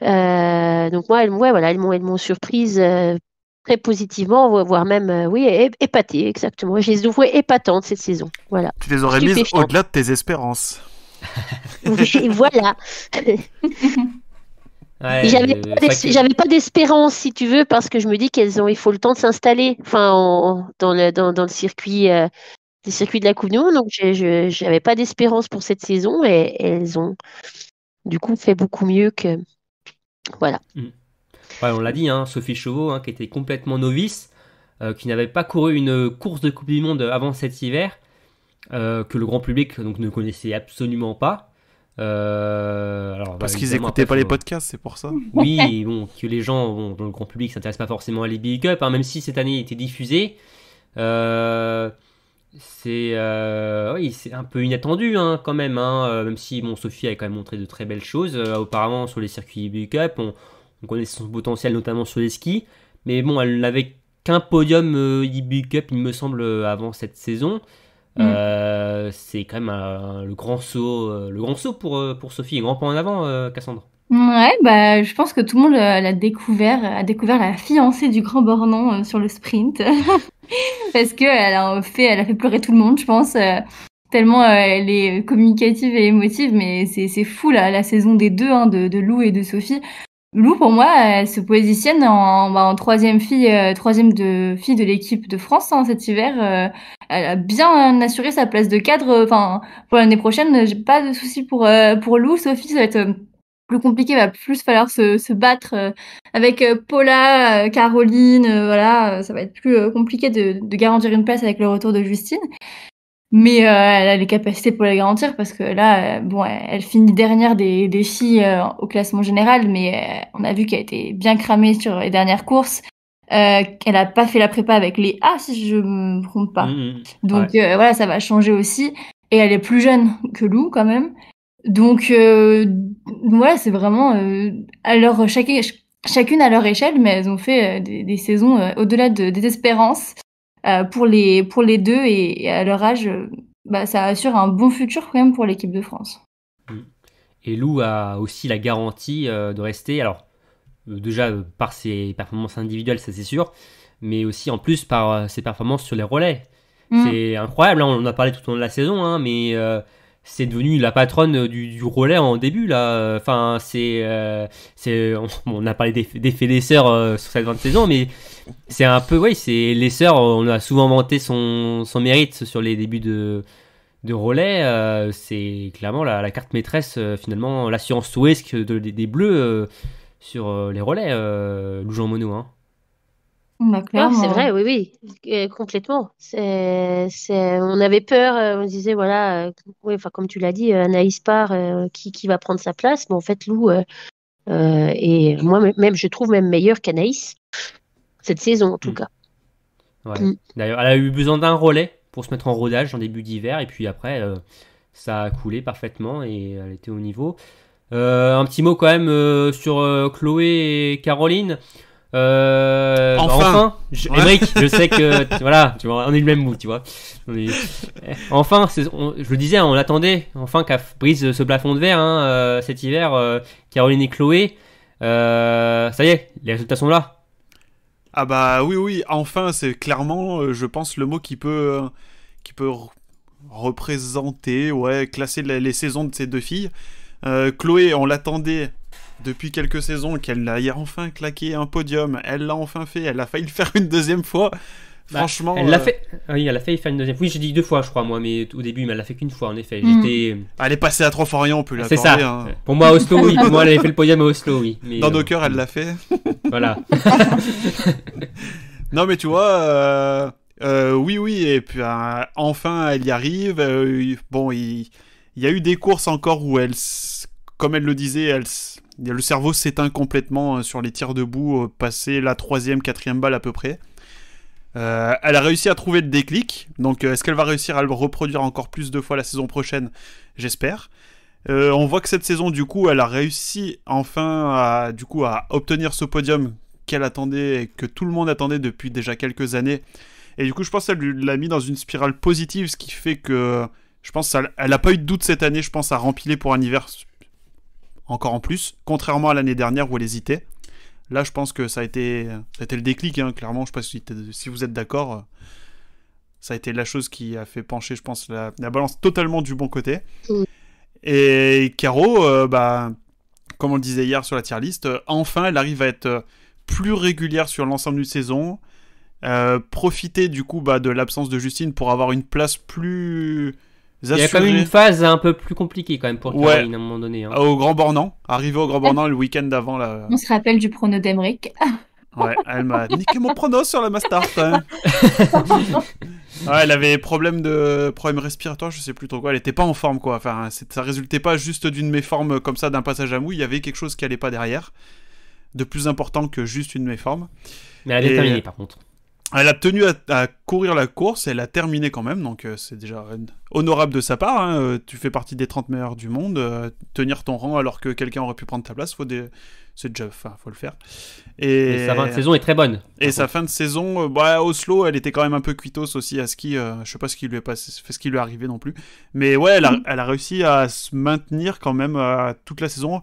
donc moi, elles, ouais, voilà, elles m'ont, surprise très positivement, voire même, oui, épatée, exactement. Je les ouvrais épatantes cette saison. Voilà. Tu les aurais mises au-delà de tes espérances. voilà. J'avais pas d'espérance, si tu veux, parce que je me dis qu'elles ont, il faut le temps de s'installer, enfin, dans, le, dans, euh, le circuit, de la Coupe du Monde. Donc, j'avais pas d'espérance pour cette saison et, elles ont, du coup, fait beaucoup mieux que, voilà. Mm. on l'a dit, hein, Sophie Chauveau, hein, qui était complètement novice, euh, qui n'avait pas couru une course de Coupe du Monde avant cet hiver, euh, que le grand public donc ne connaissait absolument pas. Euh, Parce bah, qu'ils n'écoutaient pas les podcasts, c'est pour ça. Oui, bon, que les gens bon, dans le grand public s'intéressent pas forcément à les Cup hein, même si cette année était diffusée. Euh, euh, c'est un peu inattendu hein, quand même, hein, même si bon, Sophie a quand même montré de très belles choses auparavant sur les circuits Big Cup On, connaissait connaît son potentiel notamment sur les skis, mais bon, elle n'avait qu'un podium IB Cup il me semble, avant cette saison. Mm. Euh, c'est quand même euh, le grand saut, euh, le grand saut pour, pour Sophie, un grand pas en avant, Cassandre. Ouais, bah, je pense que tout le monde l'a découvert, a découvert la fiancée du grand Bornon sur le sprint. Parce qu'elle a fait, elle a fait pleurer tout le monde, je pense. Tellement elle est communicative et émotive, mais c'est fou là, la saison des deux, hein, de, de Lou et de Sophie. Lou, pour moi, elle se positionne en, bah, troisième fille, euh, troisième de fille de l'équipe de France hein, cet hiver. Euh. elle a bien euh, assuré sa place de cadre. Enfin, pour l'année prochaine, j'ai pas de souci pour pour Lou. Sophie, ça va être plus compliqué. Il va plus falloir se, battre avec Paula, Caroline. voilà, ça va être plus compliqué de garantir une place avec le retour de Justine mais euh, elle a les capacités pour la garantir parce que là, euh, bon, elle, finit dernière des, des filles euh, au classement général, mais on a vu qu'elle a été bien cramée sur les dernières courses. qu'elle n'a pas fait la prépa avec les A, si je me trompe pas. Mmh, mmh. Donc voilà, ça va changer aussi. Et elle est plus jeune que Lou quand même. Donc voilà, c'est vraiment à leur, chacune, chacune à leur échelle, mais elles ont fait des, des saisons au-delà de espérances. Euh, pour, les, pour les deux et, à leur âge, euh, bah, ça assure un bon futur quand même pour l'équipe de France. Et Lou a aussi la garantie euh, de rester, alors déjà par ses performances individuelles, ça c'est sûr, mais aussi en plus par ses performances sur les relais. Mm. C'est incroyable, hein, on en a parlé tout au long de la saison, hein, mais c'est devenu la patronne du, du, relais en début là. Enfin, c'est, euh, c'est, on, a parlé des, faits euh, sur cette fin saison, mais c'est un peu, oui, c'est les sœurs. On a souvent vanté son, mérite sur les débuts de, de relais. Euh, c'est clairement la, la, carte maîtresse finalement, l'assurance science de, des Bleus sur les relais, Lou Jean Monod. Hein. Bah, c'est vrai, oui, oui, euh, complètement. On avait peur, euh, on disait, voilà, euh, enfin, comme tu l'as dit, Anaïs part, qui, qui, va prendre sa place Mais en fait, Lou, et moi même, je trouve même meilleur qu'Anaïs, cette saison en tout mm. cas. Mm. D'ailleurs, elle a eu besoin d'un relais pour se mettre en rodage en début d'hiver, et puis après, ça a coulé parfaitement et elle était au niveau. un petit mot quand même sur Chloé et Caroline. Euh, enfin, je, sais que voilà, on est le même mou, tu vois. Eh, enfin, je le disais, hein, on l'attendait. Enfin, qu'a brise ce plafond de verre hein, euh, cet hiver, euh, Caroline et Chloé. ça y est, les résultats sont là. Ah bah oui, oui. Enfin, c'est clairement, je pense, le mot qui peut, qui peut représenter, ouais, classer les saisons de ces deux filles. Chloé, on l'attendait depuis quelques saisons, qu'elle a enfin claqué un podium, elle l'a enfin fait, elle a failli le faire une deuxième fois. Bah, Franchement. Elle l'a euh, fait. Oui, elle a failli faire une deuxième. Oui, j'ai dit deux fois, je crois, moi, mais au début, mais elle l'a fait qu'une fois, en effet. Mm. Elle est passée à rien, on peut l'accorder. Ah, c'est ça. Hein. Pour moi, Oslo, oui. Pour moi, elle avait fait le podium à Oslo, oui. Dans euh... nos elle l'a fait. voilà. non, mais tu vois. Euh, euh, oui, oui, et puis enfin elle y arrive. bon, il... il, y a eu des courses encore où elle, comme elle le disait, elle, le cerveau s'éteint complètement euh, sur les tirs debout, euh, passé la troisième, quatrième balle à peu près. Euh, elle a réussi à trouver le déclic, donc est-ce qu'elle va réussir à le reproduire encore plus de fois la saison prochaine J'espère. on voit que cette saison, du coup, elle a réussi enfin à, du coup, à obtenir ce podium qu'elle attendait et que tout le monde attendait depuis déjà quelques années. Et du coup, je pense qu'elle l'a mis dans une spirale positive, ce qui fait que je pense qu'elle n'a pas eu de doute cette année, je pense, à remplir pour un hiver encore en plus, contrairement à l'année dernière où elle hésitait. Là, je pense que ça a été, le déclic, hein, clairement. Je ne sais pas si, vous êtes d'accord. Ça a été la chose qui a fait pencher, je pense, la, balance totalement du bon côté. Mm. Et Caro, euh, bah, comme on le disait hier sur la tier list, enfin, elle arrive à être plus régulière sur l'ensemble d'une saison. Euh, profiter du coup bah, de l'absence de Justine pour avoir une place plus il y a quand même une phase un peu plus compliquée quand même pour Caroline à un moment donné. Hein. Au Grand Bornand, arrivé au Grand Bornand le week-end d'avant. Là... On se rappelle du prono d'Emeric. ouais, elle m'a niqué mon prono sur la Mastart. Hein. elle avait problème de problème respiratoire, je sais plus trop quoi. Elle était pas en forme quoi. Enfin, ça résultait pas juste d'une méforme comme ça, d'un passage à mouille, Il y avait quelque chose qui allait pas derrière, de plus important que juste une méforme. Mais elle est terminée par contre. Elle a tenu à, courir la course, elle a terminé quand même, donc euh, c'est déjà honorable de sa part. Hein, euh, tu fais partie des 30 meilleurs du monde, euh, tenir ton rang alors que quelqu'un aurait pu prendre ta place, faut des... c'est déjà, faut le faire. Et... sa fin de saison est très bonne. Et sa fin de saison, bah, Oslo, elle était quand même un peu cuitos aussi à ski. je sais pas ce qui lui est passé, ce qui lui est arrivé non plus, mais ouais, elle a mm. réussi à se maintenir quand même toute la saison.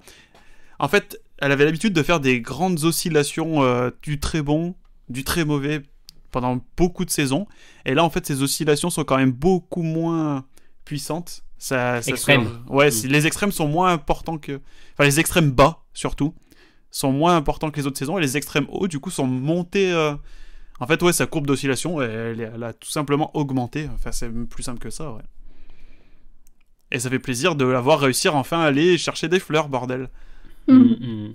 En fait, elle avait l'habitude de faire des grandes oscillations du très bon, du très mauvais pendant beaucoup de saisons. Et là, en fait, ces oscillations sont quand même beaucoup moins puissantes. Ça, Ouais, mm. les extrêmes sont moins importants que. Enfin, les extrêmes bas, surtout, sont moins importants que les autres saisons. Et les extrêmes hauts, du coup, sont montés. Euh, en fait, ouais, sa courbe d'oscillation, elle, a tout simplement augmenté. Enfin, c'est plus simple que ça, ouais. Et ça fait plaisir de l'avoir réussi à enfin aller chercher des fleurs, bordel. Mm. Mm,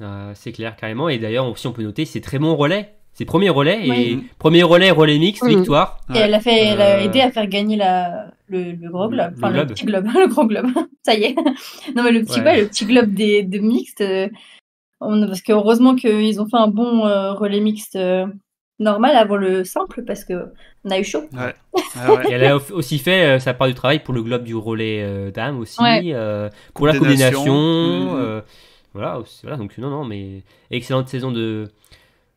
ah, c'est clair, carrément. Et d'ailleurs, si on peut noter, c'est très bon relais c'est premier relais et premier relais, relais mixte, mhm. victoire. elle a fait, aidé à faire gagner la, le, le globe, enfin le, petit globe, le grand globe. Ça y est. non mais le petit, le petit globe des, de mixte. Euh, on, parce que heureusement qu'ils ont fait un bon euh, relais mixte euh, normal avant le simple parce que on a eu chaud. Ah elle a aussi fait sa part du travail pour le globe du relais dame aussi, pour la combinaison. Mhm. voilà, voilà, donc non, non, mais excellente saison de,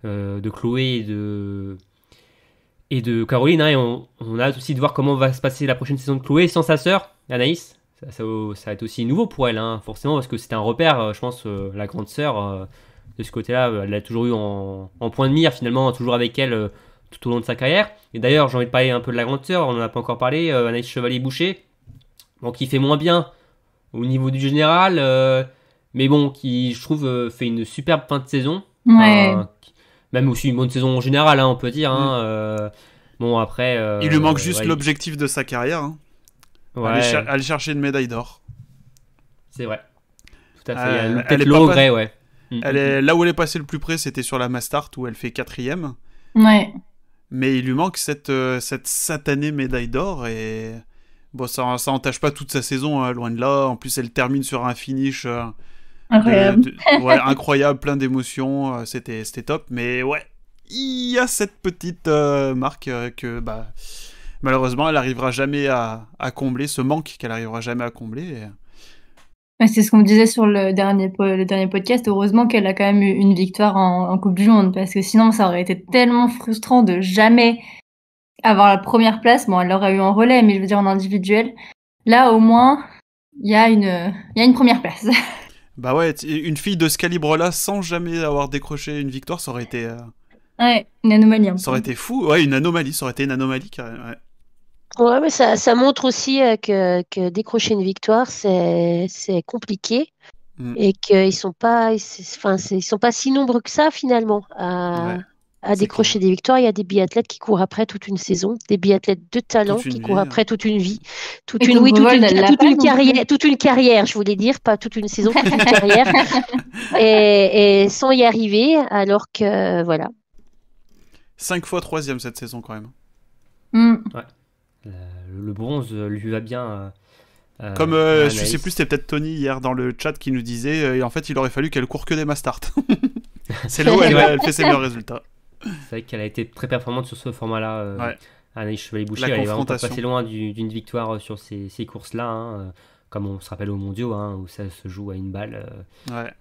euh, de Chloé et de, et de Caroline. Hein, on, on, a aussi de voir comment va se passer la prochaine saison de Chloé sans sa sœur, Anaïs. Ça, ça, ça, va être aussi nouveau pour elle, hein, forcément, parce que c'est un repère, euh, je pense, euh, la grande sœur. de ce côté-là, elle l'a toujours eu en, point de mire, finalement, toujours avec elle tout au long de sa carrière. Et d'ailleurs, j'ai envie de parler un peu de la grande sœur, on n'en a pas encore parlé, Anaïs Chevalier-Boucher, bon, qui fait moins bien au niveau du général, mais bon, qui, je trouve, fait une superbe fin de saison. Ouais. Même aussi une bonne saison en général, hein, on peut dire. Hein, mm. euh, bon, après. Euh, il lui manque juste l'objectif de sa carrière. Hein. Aller, chercher une médaille d'or. C'est vrai. Tout à fait. Euh, elle est le ouais. Mm, elle mm, Là où elle est passée le plus près, c'était sur la Mastart où elle fait quatrième. Ouais. Mais il lui manque cette, cette satanée médaille d'or et bon, ça, ça pas toute sa saison, hein, loin de là. En plus, elle termine sur un finish. Incroyable. Euh, ouais, incroyable, plein d'émotions, euh, c'était top. Mais ouais, il y a cette petite euh, marque que bah, malheureusement, elle n'arrivera jamais à, à, combler, ce manque qu'elle n'arrivera jamais à combler. C'est ce qu'on disait sur le dernier, le dernier podcast. Heureusement qu'elle a quand même eu une victoire en, Coupe du Monde, parce que sinon, ça aurait été tellement frustrant de jamais avoir la première place. Bon, elle aurait eu en relais, mais je veux dire en individuel. Là, au moins, il y, a une, y a une première place. Bah ouais, une fille de ce calibre-là, sans jamais avoir décroché une victoire, ça aurait été. Euh, ouais, une anomalie. Hein. ça aurait été fou. Ouais, une anomalie. Ça aurait été une anomalie, carrément. Ouais. Ouais, mais ça, ça montre aussi euh, que, que, décrocher une victoire, c'est compliqué mm. et qu'ils sont pas, enfin, ils sont pas si nombreux que ça finalement à décrocher des victoires. Il y a des biathlètes qui courent après toute une saison, des biathlètes de talent qui courent après hein. toute une vie, toute une, carrière, toute une carrière, je voulais dire, pas toute une saison, toute une carrière, et, sans y arriver, alors que voilà. Cinq fois troisième cette saison quand même. Hmm. Ouais. Euh, le bronze lui va bien. Euh, euh, Comme je je sais plus, c'était peut-être Tony hier dans le chat qui nous disait, en fait, il aurait fallu qu'elle court que des mastarts. c'est là où elle, fait ses meilleurs résultats. C'est vrai qu'elle a été très performante sur ce format-là. Euh, ouais. Chevalier-Boucher, elle est vraiment pas passée loin d'une victoire euh, sur ces, courses-là. Hein, euh, comme on se rappelle aux mondiaux, hein, où ça se joue à une balle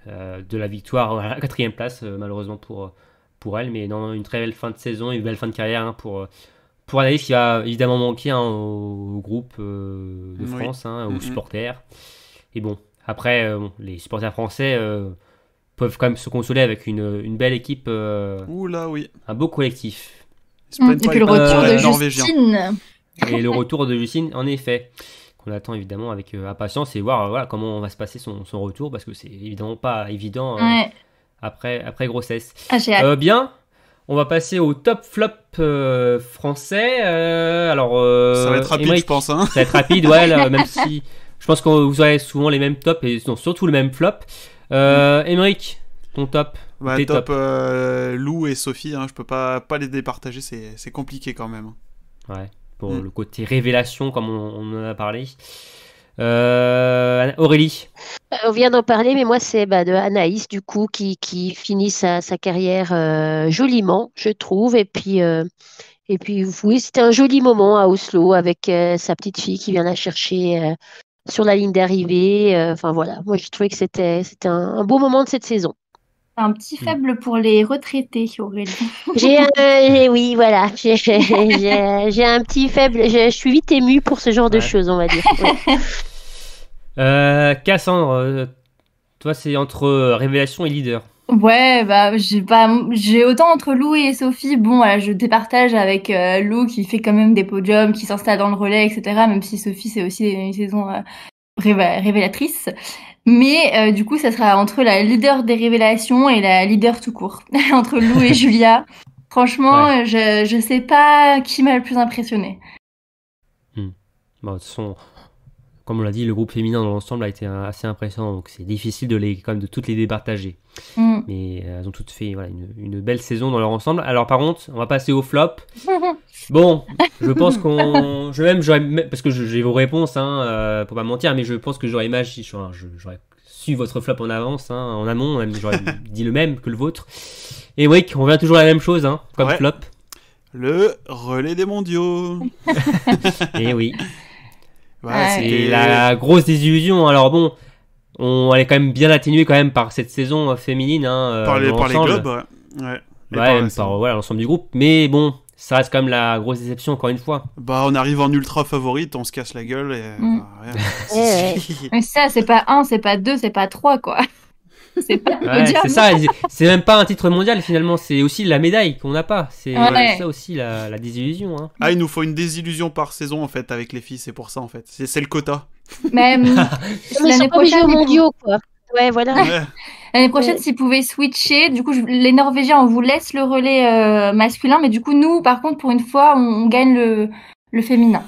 de la victoire à la quatrième place, malheureusement pour, pour elle. Mais non, une très belle fin de saison une belle fin de carrière hein, pour, pour qui va évidemment manquer au, groupe de France, aux supporters. Et bon, après, les supporters français peuvent quand même se consoler avec une, belle équipe. Euh, là, oui. Un beau collectif. et le retour de Justine. Et le retour de Justine, en effet. Qu'on attend évidemment avec euh, impatience et voir euh, voilà, comment on va se passer son, retour parce que c'est évidemment pas évident après, après grossesse. Ah, bien, on va passer au top flop français. alors, ça va être rapide, je pense. Hein. ça va être rapide, ouais. même si je pense que vous aurez souvent les mêmes tops et surtout le même flop. Euh, ton top bah, Top, euh, Lou et Sophie, hein, je peux pas, pas les départager, c'est compliqué quand même. Ouais, pour mm. le côté révélation, comme on, en a parlé. Euh, Aurélie euh, On vient d'en parler, mais moi, c'est bah, de Anaïs, du coup, qui, qui finit sa, sa carrière joliment, je trouve. Et puis, et puis oui, c'était un joli moment à Oslo avec sa petite fille qui vient la chercher sur la ligne d'arrivée. Euh, enfin voilà, moi je trouvais que c'était un, un beau moment de cette saison. Un petit mm. faible pour les retraités, Aurélie. J'ai oui, voilà, j'ai un petit faible. Je suis vite émue pour ce genre de choses, on va dire. Euh, Cassandre, euh, toi c'est entre révélation et leader. Ouais, bah j'ai pas j'ai autant entre Lou et Sophie. Bon, je départage avec euh, Lou qui fait quand même des podiums, qui s'installe dans le relais, etc. Même si Sophie c'est aussi une saison euh, révélatrice. Mais euh, du coup, ça sera entre la leader des révélations et la leader tout court, entre Lou et Julia. Franchement, je je sais pas qui m'a le plus impressionné. Hmm. Bah, de de son, comme on l'a dit, le groupe féminin dans l'ensemble a été assez impressionnant, donc c'est difficile de les, quand même de toutes les départager. Mm. Mais euh, elles ont toutes fait une, belle saison dans leur ensemble. Alors par contre, on va passer au flop. bon, je pense qu'on, je même j'aurais, parce que j'ai vos réponses, hein, euh, pour pas mentir, mais je pense que j'aurais imaginé, j'aurais su votre flop en avance, hein, en amont, j'aurais dit le même que le vôtre. Et oui, on revient toujours à la même chose, hein, comme flop. Le relais des mondiaux. Et eh oui. Voilà, la grosse désillusion. Alors bon, on, elle est quand même bien atténuée quand même par cette saison euh, féminine. Hein, euh, par, les, par globes, ouais. ouais. par l'ensemble du groupe. Mais bon, ça reste quand même la grosse déception, encore une fois. Bah, on arrive en ultra favorite, on se casse la gueule. Et... Mm. Bah, eh ça, c'est pas 1, c'est pas 2, c'est pas 3, quoi. C'est ça, c'est même pas un titre mondial finalement, c'est aussi la médaille qu'on n'a pas. C'est ça aussi la, désillusion. Hein. Ah, il nous faut une désillusion par saison en fait avec les filles, c'est pour ça en fait. C'est le quota. Même l'année prochaine, mondiaux quoi. Ouais, voilà. L'année prochaine, s'ils pouvaient switcher, du coup, les Norvégiens, on vous laisse le relais euh, masculin, mais du coup, nous, par contre, pour une fois, on, gagne le féminin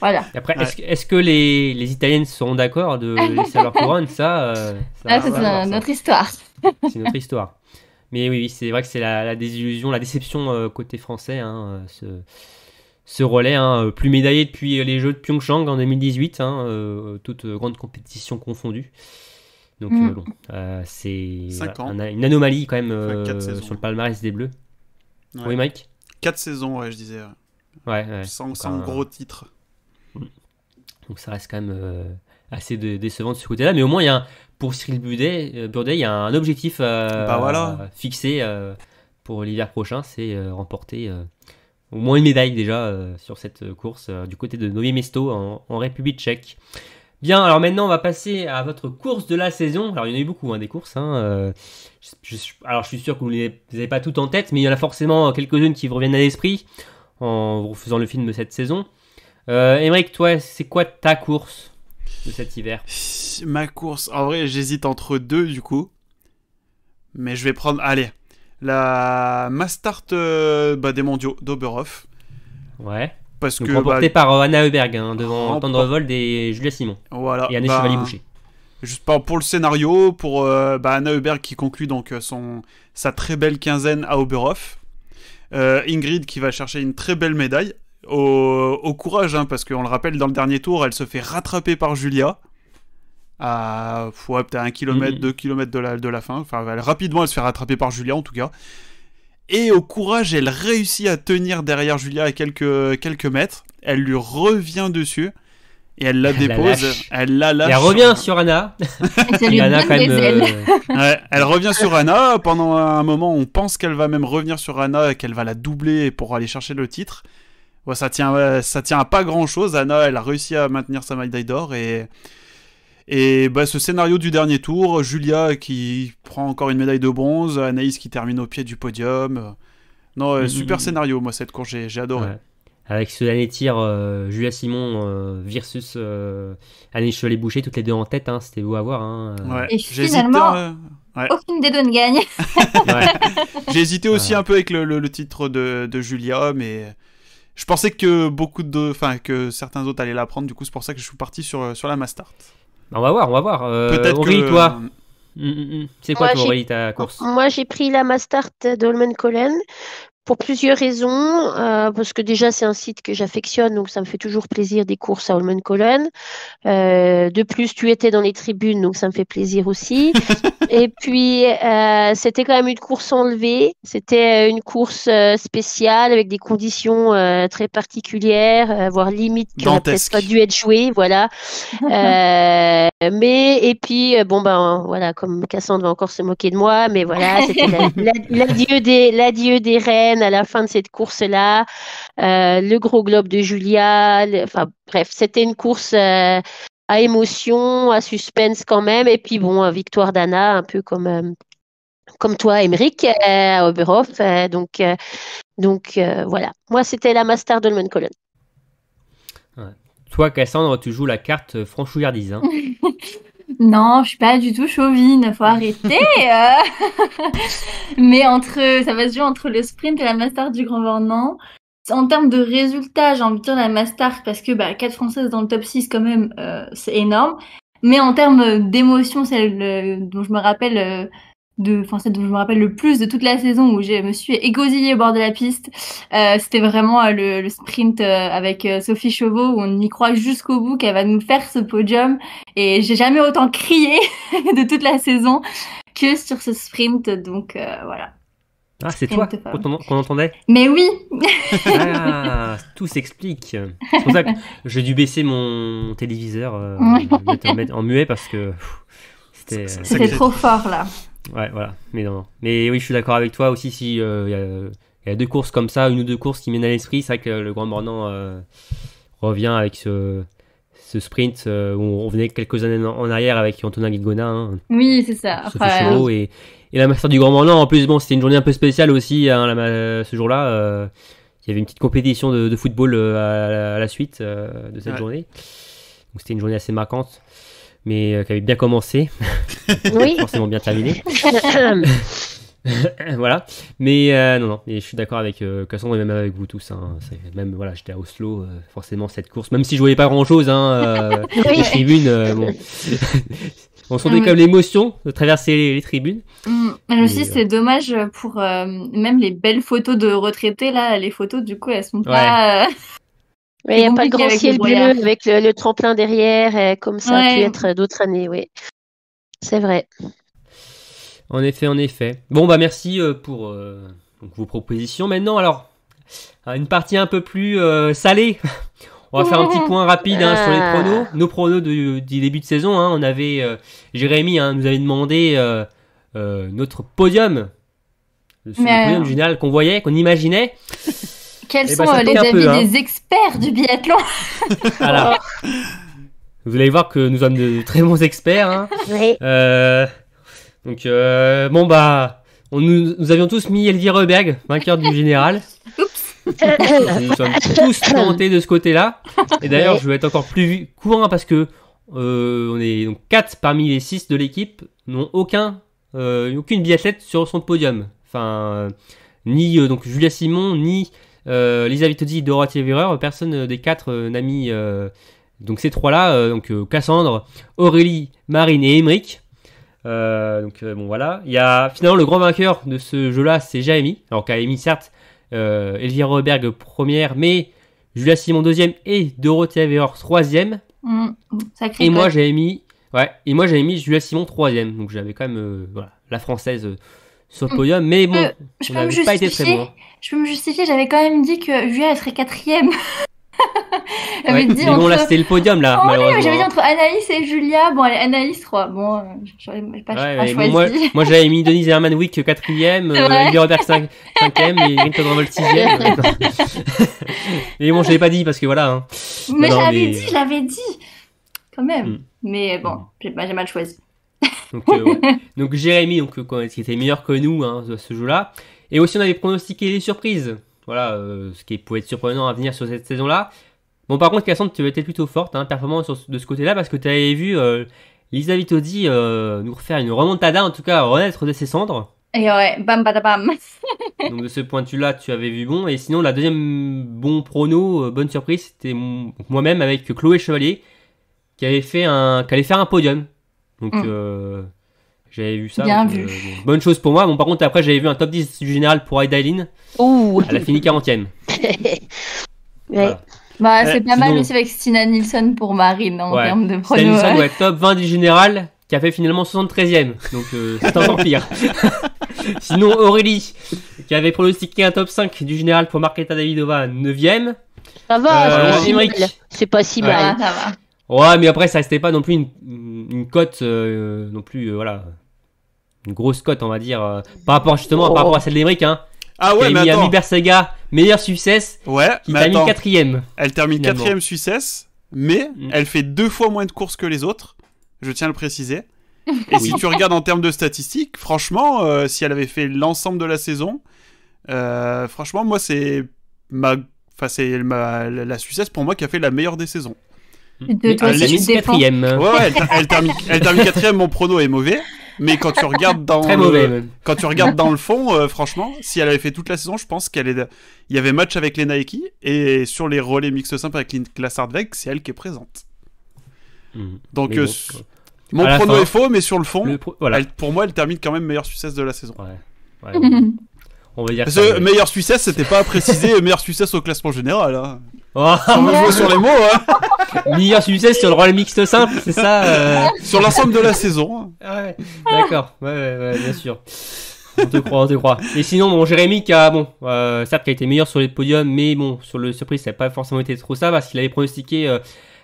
voilà. après, est-ce, que les, les Italiennes seront d'accord de laisser leur couronne euh, ah, Ça, c'est notre histoire. c'est notre histoire. Mais oui, c'est vrai que c'est la, désillusion, la déception euh, côté français, hein, euh, ce, ce, relais, hein, plus médaillé depuis les Jeux de Pyeongchang en 2018, hein, toute grande compétition confondue. Donc mm. bon, c'est une anomalie quand même sur le palmarès des Bleus. Oui, Mike 4 saisons, je disais. Ouais, Sans, euh, gros titre. Mm. Donc ça reste quand même euh, assez décevant de ce côté-là. Mais au moins, il y a pour Cyril Burdet, euh, il y a un objectif bah, fixé pour l'hiver prochain, c'est remporter au moins une médaille déjà sur cette course du côté de Novi Mesto en, République tchèque. Bien, alors maintenant on va passer à votre course de la saison. Alors il y en a eu beaucoup hein, des courses. Hein, alors je suis sûr que vous n'avez avez pas toutes en tête, mais il y en a forcément quelques-unes qui vous reviennent à l'esprit en faisant le film de cette saison. Euh, toi, c'est quoi ta course de cet hiver Ma course, en vrai, j'hésite entre deux du coup. Mais je vais prendre, allez, la ma start euh, bah, des mondiaux d'Oberhof. Ouais. Parce que remporté bah, par euh, Anna Heuberg hein, devant Tendrevold et Julia Simon. Voilà. Et Anne Chevalier-Boucher. Bah, juste pour le scénario, pour euh, Anna Huberg qui conclut donc son, sa très belle quinzaine à Oberhof. Euh, Ingrid qui va chercher une très belle médaille. Au, courage, parce hein, parce qu'on le rappelle, dans le dernier tour, elle se fait rattraper par Julia à 1 peut-être un kilomètre, mhm. deux de la, de la fin. Enfin, rapidement, elle se fait rattraper par Julia, en tout cas. Et au courage, elle réussit à tenir derrière Julia à quelques, quelques mètres. Elle lui revient dessus et elle la dépose, elle la lâche. elle revient sur Anna. Euh, elle, revient sur Anna. Pendant un moment, on pense qu'elle va même revenir sur Anna et qu'elle va la doubler pour aller chercher le titre. Ouais, ça tient, ça tient à pas grand chose. Anna, elle a réussi à maintenir sa médaille d'or et et bah, ce scénario du dernier tour, Julia qui prend encore une médaille de bronze, Anaïs qui termine au pied du podium. Non, mm, mm, super mm. scénario, moi cette course j'ai adoré avec ce dernier tir euh, Julia Simon euh, versus euh, Annie Cholet Boucher, toutes les deux en tête, hein, c'était beau à voir. Hein, euh. Et finalement, aucune des deux ne gagne. J'ai hésité aussi un peu avec le, titre de, de, Julia, mais je pensais que beaucoup de, enfin que certains autres allaient la prendre. Du coup, c'est pour ça que je suis parti sur sur la Mastart. Bah, on va voir, on va voir. Peut-être toi. Mm, mm, mm. C'est quoi, toi, ta course Moi, j'ai pris la Mastart d'Olmen Collen pour plusieurs raisons, euh, parce que déjà c'est un site que j'affectionne, donc ça me fait toujours plaisir des courses à Holman Colonne. Euh, de plus, tu étais dans les tribunes, donc ça me fait plaisir aussi. Et puis euh, c'était quand même une course enlevée, c'était une course spéciale avec des conditions très particulières, voire limite qui n'a peut-être pas dû être jouée, voilà. mais et puis bon ben voilà, comme Cassandre va encore se moquer de moi, mais voilà, c'était l'adieu des rêves à la fin de cette course-là, euh, le gros globe de Julia, enfin bref, c'était une course euh, à émotion, à suspense quand même, et puis bon, victoire d'Anna, un peu comme euh, comme toi, Émeric, à Oberhof. donc donc voilà, moi c'était la Master Dolmen Colonne. Toi, Cassandre, tu joues la carte franchouillardise. Hein. Non, je suis pas du tout chauvine, faut arrêter. Euh. Mais entre, ça va se jouer entre le sprint et la master du Grand non. En termes de résultats, j'ai envie de dire la master parce que bah, 4 françaises dans le top 6 quand même, euh, c'est énorme. Mais en termes d'émotion, celle euh, dont je me rappelle de, enfin celle dont je me rappelle le plus de toute la saison où je me suis égosillée au bord de la piste. Euh, c'était vraiment euh, le, sprint euh, avec Sophie Chauveau où on y croit jusqu'au bout qu'elle va nous faire ce podium et j'ai jamais autant crié de toute la saison que sur ce sprint donc voilà. Ah c'est toi qu'on entendait Mais oui ah, tout s'explique. C'est pour ça que j'ai dû baisser mon téléviseur, en muet parce que c'était trop fort là. Ouais, voilà. Mais non, Mais oui, je suis d'accord avec toi aussi. Si euh, il y, a deux courses comme ça, une ou deux courses qui mènent à l'esprit, c'est vrai que le Grand Bornand euh, revient avec ce, ce sprint euh, où on venait quelques années en arrière avec Antonin Guigona. Hein. oui, c'est ça. et, et, la master du Grand Bornand. En plus, bon, c'était une journée un peu spéciale aussi hein, la, ce jour-là. il y avait une petite compétition de, football à, la, suite de cette journée. Donc c'était une journée assez marquante mais euh, qui avait bien commencé, oui. forcément bien terminé. voilà, mais euh, non, non, et je suis d'accord avec euh, Cassandre et même avec vous tous. Hein. Même voilà, j'étais à Oslo, forcément cette course, même si je voyais pas grand chose, hein, les tribunes, bon. On sentait mm. comme l'émotion de traverser les, tribunes. Mm. Mais aussi, c'est dommage pour même les belles photos de retraités là. Les photos, du coup, elles sont pas il n'y a pas de grand ciel bleu avec le, tremplin derrière, euh, comme ça peut être d'autres années, oui. C'est vrai. En effet, en effet. Bon, bah merci euh, pour euh, vos propositions. Maintenant, alors, une partie un peu plus salée. On va faire un petit point rapide hein, sur les ah. pronos. Nos pronos du, début de saison, hein. on avait, Jérémy hein, nous avait demandé notre podium, le, podium le podium qu'on voyait, qu'on imaginait. Quels eh ben, sont euh, les avis hein. des experts du biathlon Vous allez voir que nous sommes de très bons experts. Hein. Oui. Euh, donc, euh, bon, bah, on, nous, avions tous mis Elvire Reberg, vainqueur du général. Oups. nous sommes tous plantés de ce côté-là. Et d'ailleurs, je vais être encore plus courant parce que on est donc 4 parmi les 6 de l'équipe n'ont aucun, aucune biathlète sur son podium. Enfin, ni donc Julia Simon, ni euh, Lisa Vitodi, Dorothée personne des quatre euh, n'a mis. Euh, donc ces trois-là, euh, donc Cassandre, Aurélie, Marine et Emmerich. donc bon voilà. Il y a finalement le grand vainqueur de ce jeu-là, c'est mis Alors qu'a certes Elvira Roberg première, mais Julia Simon deuxième et Dorothée Véreur troisième. Mm, et moi j'avais mis ouais, et moi j'avais mis Julia Simon troisième, donc j'avais quand même voilà, la française sur le podium, mais bon, euh, je on pas été très Je peux me justifier, j'avais quand même dit que Julia elle serait quatrième. ouais, dit mais bon, entre... là c'était le podium là. Oh, malheureusement. j'avais dit entre Anaïs et Julia. Bon, allez, Anaïs 3. Bon, euh, j'aurais pas, pas choisi. moi, j'avais mis Denise Hermanwick wick quatrième, Hilderberg euh, 5 cinquième, et Nick Codrovel sixième. Mais bon, je l'avais pas dit parce que voilà. Hein. Mais j'avais dit, je l'avais dit. Quand même. Hmm. Mais bon, hmm. j'ai mal choisi. Donc, euh, donc Jérémy, donc, euh, qui était meilleur que nous hein, ce jour là Et aussi, on avait pronostiqué les surprises. Voilà, euh, ce qui pouvait être surprenant à venir sur cette saison-là. Bon, par contre, Cassandre, tu étais plutôt forte, hein, performance de ce côté-là, parce que tu avais vu euh, Lisa nous refaire une remontada, en tout cas renaître de ses cendres. Et ouais, bam, bam. donc de ce point de vue-là, tu avais vu bon. Et sinon, la deuxième bon prono, bonne surprise, c'était moi-même avec Chloé Chevalier, qui avait fait un, qui allait faire un podium donc, mm. euh, j'avais vu ça. Bien vu. Euh, bonne chose pour moi. Bon, par contre, après, j'avais vu un top 10 du général pour Aidaline. Ouh. Elle a fini 40ème. ouais. Bah, euh, c'est pas mal aussi avec Stina Nilsson pour Marine en termes de pronos. Stina ouais, top 20 du général, qui a fait finalement 73ème. Donc, c'est c'est encore pire. sinon, Aurélie, qui avait pronostiqué un top 5 du général pour Marqueta Davidova, 9ème. Ça va, c'est pas si mal. Ça va. Ouais, mais après, ça restait pas non plus une, une cote, euh, non plus, euh, voilà, une grosse cote, on va dire, euh, par rapport justement, par rapport à celle d'Emeric, hein. Ah ouais, mais mis attends. Miber Sega, meilleure Suissesse, ouais, qui termine quatrième. Elle termine quatrième Suissesse, mais mm. elle fait deux fois moins de courses que les autres, je tiens à le préciser. Et si tu regardes en termes de statistiques, franchement, si elle avait fait l'ensemble de la saison, franchement, moi, c'est ma, enfin, c'est la Suissesse pour moi qui a fait la meilleure des saisons elle termine 4 quatrième. Ouais, elle, termine, elle termine quatrième. Mon prono est mauvais. Mais quand tu regardes dans le, quand tu regardes dans le fond, euh, franchement, si elle avait fait toute la saison, je pense qu'elle est. Il y avait match avec les Nike et sur les relais mixtes simple avec Niklas c'est elle qui est présente. Mm. Donc euh, mon prono est faux, mais sur le fond, pour moi, elle termine quand même meilleure succès de la saison. ouais. on dire. meilleur Suissesse, c'était pas à meilleur succès au classement général. on hein. oh. sur les mots. Hein. meilleur succès sur le rôle mixte simple, c'est ça euh. Sur l'ensemble de la saison. Hein. Ah D'accord, ouais, bien sûr. On te croit, on te croit. Et sinon, bon, Jérémy qui a, bon, euh, certes, qui a été meilleur sur les podiums, mais bon, sur le surprise, ça n'a pas forcément été trop ça parce qu'il avait pronostiqué euh,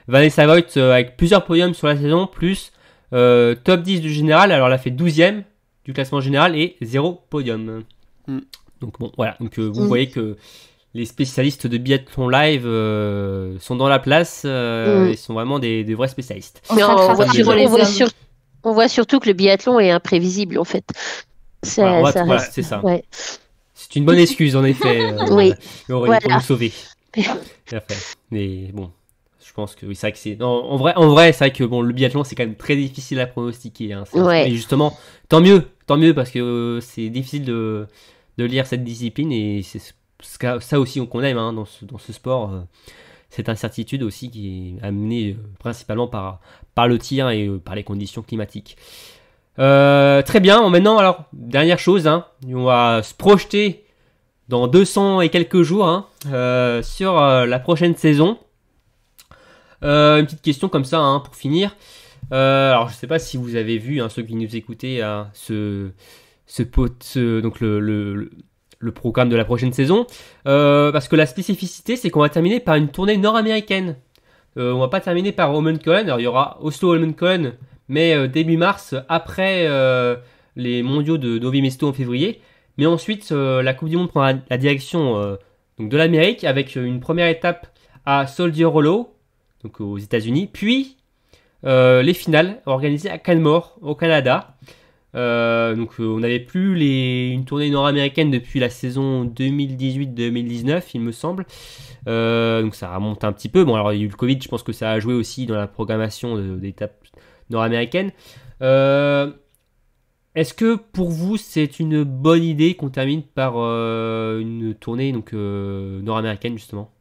Vanessa Voigt avec plusieurs podiums sur la saison, plus top 10 du général. Alors, elle a fait 12ème du classement général et 0 podium. Mm. Donc bon, voilà. Donc euh, vous mm. voyez que les spécialistes de biathlon live euh, sont dans la place Ils euh, mm. sont vraiment des, vrais spécialistes. on, voit surtout que le biathlon est imprévisible en fait. C'est ça. c'est une bonne excuse en effet. oui. Pour nous sauver. Mais bon, je pense que oui, c'est vrai que c'est. En vrai, en vrai c'est vrai que bon, le biathlon c'est quand même très difficile à pronostiquer. Hein, et justement, tant mieux, tant mieux parce que c'est difficile de de lire cette discipline et c'est ça aussi qu'on aime hein, dans, ce, sport. Euh, cette incertitude aussi qui est amenée euh, principalement par, par le tir et euh, par les conditions climatiques. très bien, maintenant, alors, dernière chose, hein, on va se projeter dans 200 et quelques jours hein, sur la prochaine saison. une petite question comme ça pour finir. alors, je sais pas si vous avez vu, ceux qui nous écoutaient, ce, ce, donc le, programme de la prochaine saison. Euh, parce que la spécificité, c'est qu'on va terminer par une tournée nord-américaine. Euh, on va pas terminer par roman Cohen. Alors, il y aura Oslo Roman Cohen, mais euh, début mars, après euh, les mondiaux de Novi Mesto en février. Mais ensuite, la Coupe du Monde prend la direction donc de l'Amérique avec une première étape à Soldier Hollow, donc aux États-Unis, puis les finales organisées à Canmore, au Canada. Euh, donc euh, on n'avait plus une tournée nord-américaine depuis la saison 2018-2019, il me semble. Euh, donc ça remonte un petit peu. Bon, alors il y a eu le Covid, je pense que ça a joué aussi dans la programmation d'étapes nord-américaines. est-ce que pour vous c'est une bonne idée qu'on termine par une tournée donc nord-américaine justement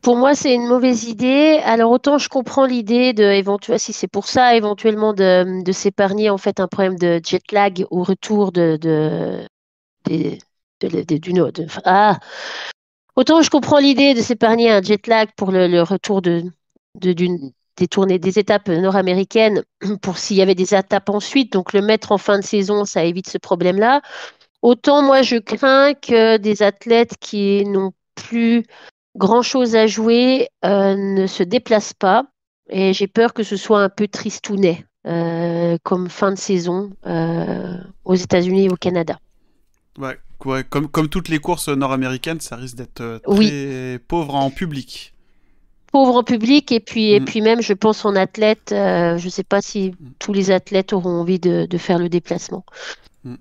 pour moi, c'est une mauvaise idée. Alors autant je comprends l'idée de éventuellement, si c'est pour ça, éventuellement de, s'épargner en fait un problème de jet lag au retour de, du ah. autant je comprends l'idée de s'épargner un jet lag pour le, retour de, d'une des tournées, des étapes nord-américaines pour s'il y avait des étapes ensuite. Donc le mettre en fin de saison, ça évite ce problème-là. Autant moi, je crains que des athlètes qui n'ont plus grand-chose à jouer, euh, ne se déplace pas. Et j'ai peur que ce soit un peu tristounet euh, comme fin de saison euh, aux États-Unis et au Canada. Ouais, comme, comme toutes les courses nord-américaines, ça risque d'être pauvre en public. Pauvre en public, et puis, et mm. puis même, je pense en athlète, je ne sais pas si mm. tous les athlètes auront envie de, faire le déplacement. Mm.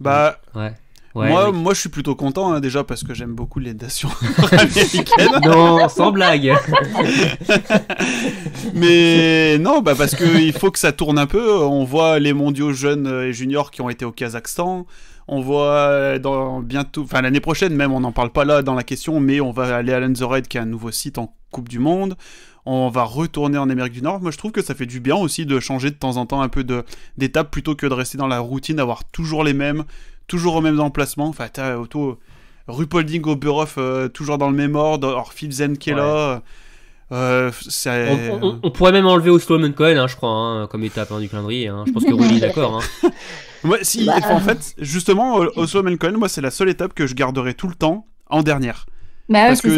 Bah, ouais moi, moi, je suis plutôt content hein, déjà parce que j'aime beaucoup les nations américaines. non, sans blague. Mais non, bah parce qu'il faut que ça tourne un peu. On voit les mondiaux jeunes et juniors qui ont été au Kazakhstan. On voit dans bientôt, enfin l'année prochaine même, on n'en parle pas là dans la question, mais on va aller à Red qui est un nouveau site en Coupe du Monde. On va retourner en Amérique du Nord. Moi, je trouve que ça fait du bien aussi de changer de temps en temps un peu d'étape plutôt que de rester dans la routine, d'avoir toujours les mêmes, toujours au même emplacement. Enfin, t'as auto Rupolding au euh, toujours dans le même ordre, or qui est là. Euh, euh, on, pourrait même enlever au Cohen, hein, je crois, hein, comme étape hein, du calendrier. Hein. Je pense que Rudy est d'accord. Moi, si, bah, en fait, justement, au Cohen, moi, c'est la seule étape que je garderai tout le temps en dernière. Bah Parce que je,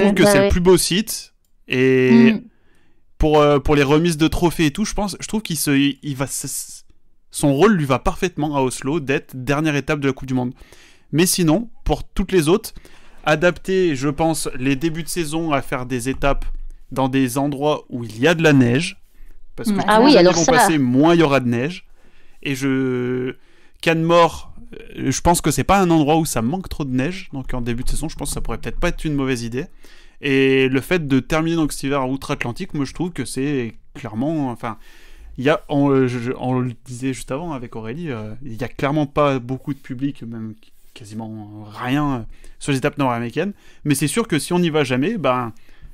trouve que bah c'est le plus beau site. Et mm. pour, pour les remises de trophées et tout, je pense, je trouve qu'il se, il va, son rôle lui va parfaitement à Oslo d'être dernière étape de la Coupe du Monde. Mais sinon, pour toutes les autres, adapter, je pense, les débuts de saison à faire des étapes dans des endroits où il y a de la neige, parce que plus ah oui, passer, moins il y aura de neige. Et je Canmore, euh, je pense que c'est pas un endroit où ça manque trop de neige, donc en début de saison, je pense que ça pourrait peut-être pas être une mauvaise idée. Et le fait de terminer donc cet hiver à outre-Atlantique, moi je trouve que c'est clairement, enfin, il y a, euh, on, le disait juste avant avec Aurélie, euh, il n'y a clairement pas beaucoup de public, même quasiment rien sur les étapes nord-américaines. Mais c'est sûr que si on n'y va jamais, ben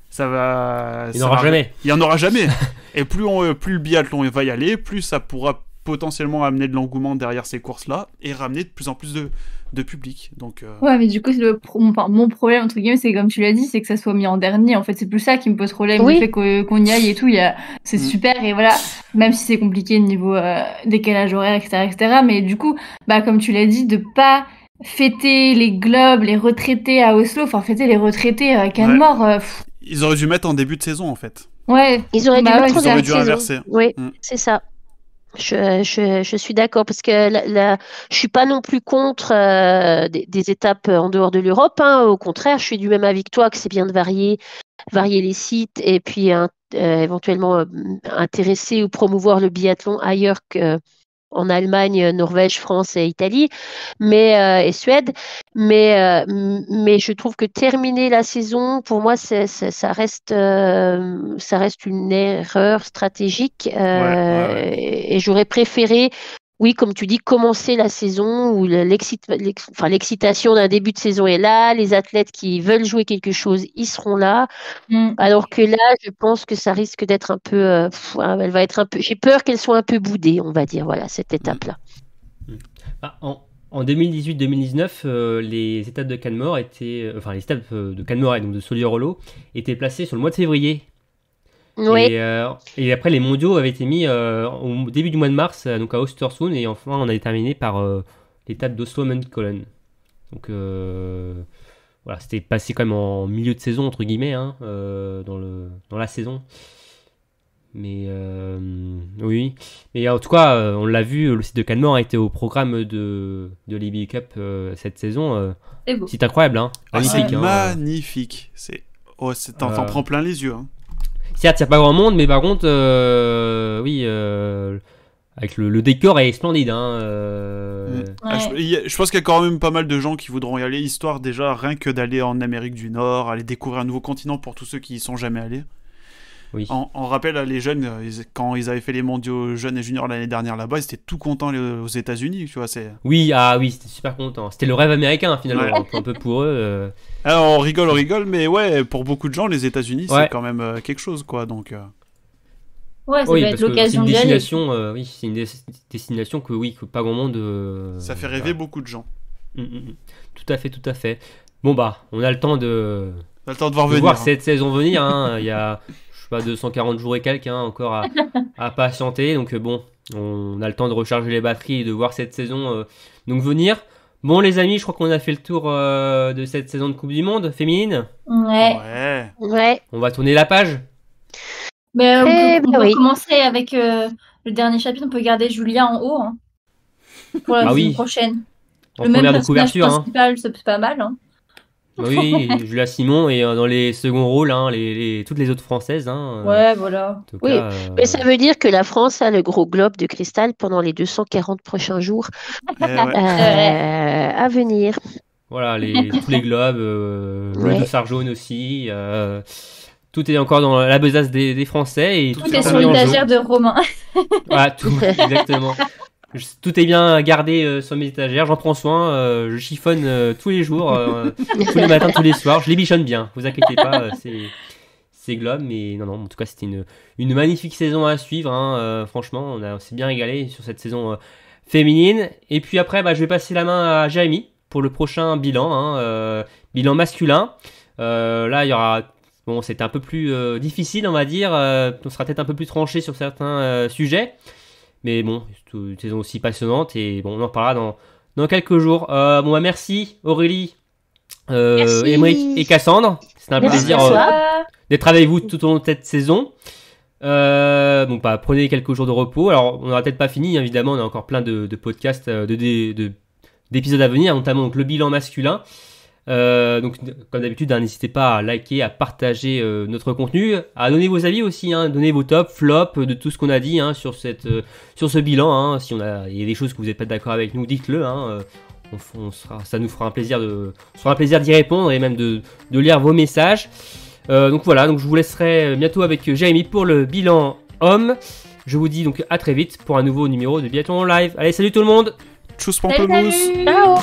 ça va. Il n'y en aura jamais. Il y en aura jamais. Et plus, euh, plus le biathlon va y aller, plus ça pourra potentiellement amener de l'engouement derrière ces courses-là et ramener de plus en plus de, de public. Donc, euh, Ouais, mais du coup, le mon problème, entre guillemets, c'est comme tu l'as dit, c'est que ça soit mis en dernier. En fait, c'est plus ça qui me pose problème. Oui. Le fait qu'on y aille et tout, y a... c'est mm. super. Et voilà, même si c'est compliqué au niveau euh, décalage horaire, etc., etc. Mais du coup, bah, comme tu l'as dit, de pas fêter les globes, les retraités à Oslo, enfin fêter les retraités euh, à Canmore. Ils auraient dû mettre en début de saison, en fait. Ouais, ils auraient dû, bah inverser. Oui, mm. c'est ça. Je, je, je, suis d'accord parce que là, je suis pas non plus contre euh, des, des, étapes en dehors de l'Europe. Hein. Au contraire, je suis du même avis que toi que c'est bien de varier, varier les sites et puis euh, éventuellement euh, intéresser ou promouvoir le biathlon ailleurs que en Allemagne, Norvège, France et Italie, mais euh, et Suède. Mais euh, mais je trouve que terminer la saison, pour moi, ça reste euh, ça reste une erreur stratégique. et j'aurais préféré oui, comme tu dis, commencer la saison où l'excitation d'un début de saison est là, les athlètes qui veulent jouer quelque chose, ils seront là. Mm. Alors que là, je pense que ça risque d'être un peu, euh, elle va être un peu, j'ai peur qu'elle soit un peu boudée, on va dire, voilà, cette mm. étape-là. Mm. Bah, en, 2018-2019, euh, les étapes de Canmore étaient, euh, enfin les étapes de Canmore et donc de Soliorolo étaient placées sur le mois de février euh, et, après, les mondiaux avaient été mis euh, au début du mois de mars, euh, donc à Ostersund, et enfin, on a terminé par l'étape d'Oslo mundkollen Donc voilà, c'était passé quand même en milieu de saison, entre guillemets, hein, dans, le, dans la saison. Mais oui, mais en tout cas, on l'a vu, le site de Canmore a été au programme de, de Cup cette saison. C'est incroyable, hein, ah, magnifique. Hein. magnifique. C'est... Oh, T'en, prends plein les yeux. Hein. Certes, il n'y a pas grand monde, mais par contre, euh, oui, euh, avec le, décor est splendide. Hein, euh. mm. ah, je, pense qu'il y a quand même pas mal de gens qui voudront y aller, histoire déjà rien que d'aller en Amérique du Nord, aller découvrir un nouveau continent pour tous ceux qui y sont jamais allés. Oui. En, rappel, les jeunes, quand ils avaient fait les mondiaux jeunes et juniors l'année dernière là-bas, ils étaient tout contents aux États-Unis, tu vois. Oui, ah oui, c'était super content. C'était le rêve américain finalement, un peu pour eux. Alors on rigole, on rigole, mais ouais, pour beaucoup de gens, les États-Unis, c'est quand même euh, quelque chose, quoi. Donc. Euh. Ouais, ça oui, être l'occasion c'est une euh, destination que oui, que pas grand monde. ça fait rêver beaucoup de gens. Mm, mm, mm. Tout à fait, tout à fait. Bon bah, on a le temps de. voir hein. cette saison venir. Hein. Il y a, je sais pas, 240 jours et quelques hein, encore à, à, patienter. Donc bon, on a le temps de recharger les batteries et de voir cette saison donc venir. Bon, les amis, je crois qu'on a fait le tour euh, de cette saison de Coupe du Monde féminine. Ouais. Ouais. On va tourner la page. Mais euh, on eh peut, ben commencer avec euh, le dernier chapitre. On peut garder Julia en haut hein. pour la bah saison prochaine. le même personnage couverture, hein. c'est pas mal. Hein. Bah oui, Julia Simon et euh, dans les seconds rôles, hein, les, toutes les autres françaises. Hein, euh, voilà. oui, euh, mais ça veut dire que la France a le gros globe de cristal pendant les 240 prochains jours eh à venir. Voilà, les, tous les globes, ouais. le aussi. tout est encore dans la besace des, Français. Et tout, est sur de Romain. tout, exactement tout est bien gardé euh, sur mes étagères, j'en prends soin, euh, je chiffonne euh, tous les jours, tous les matins, tous les soirs, je les bichonne bien, vous inquiétez pas, c'est globe, mais non, non, en tout cas c'était une, magnifique saison à suivre, hein, franchement, on, s'est bien régalé sur cette saison féminine. Et puis après, bah, je vais passer la main à Jérémy pour le prochain bilan, hein, bilan masculin. là, il y aura Bon, c'était un peu plus difficile, on va dire. on sera peut-être un peu plus tranché sur certains sujets. Mais bon, c'est une saison aussi passionnante et bon, on en reparlera dans, dans quelques jours. Euh, bah, merci Aurélie, euh, et Cassandre. C'est un plaisir euh, d'être avec vous tout au long de cette saison. Euh, bon, pas bah, prenez quelques jours de repos. Alors, on n'aura peut-être pas fini, hein, évidemment, on a encore plein de, podcasts, d'épisodes de, d'épisodes à venir, notamment le bilan masculin. Euh, donc, comme d'habitude, hein, n'hésitez pas à liker, à partager euh, notre contenu, à donner vos avis aussi, hein, donner vos tops, flops de tout ce qu'on a dit hein, sur, cette, euh, sur ce bilan. Hein. si on a, il y a des choses que vous n'êtes pas d'accord avec nous, dites-le. On, ça nous fera un plaisir de, sera un plaisir d'y répondre et même de, lire vos messages. donc voilà, donc je vous laisserai bientôt avec Jérémy pour le bilan homme. Je vous dis donc à très vite pour un nouveau numéro de Biathlon Live. Allez, salut tout le monde. Tchuss Pamplemousse. Ciao.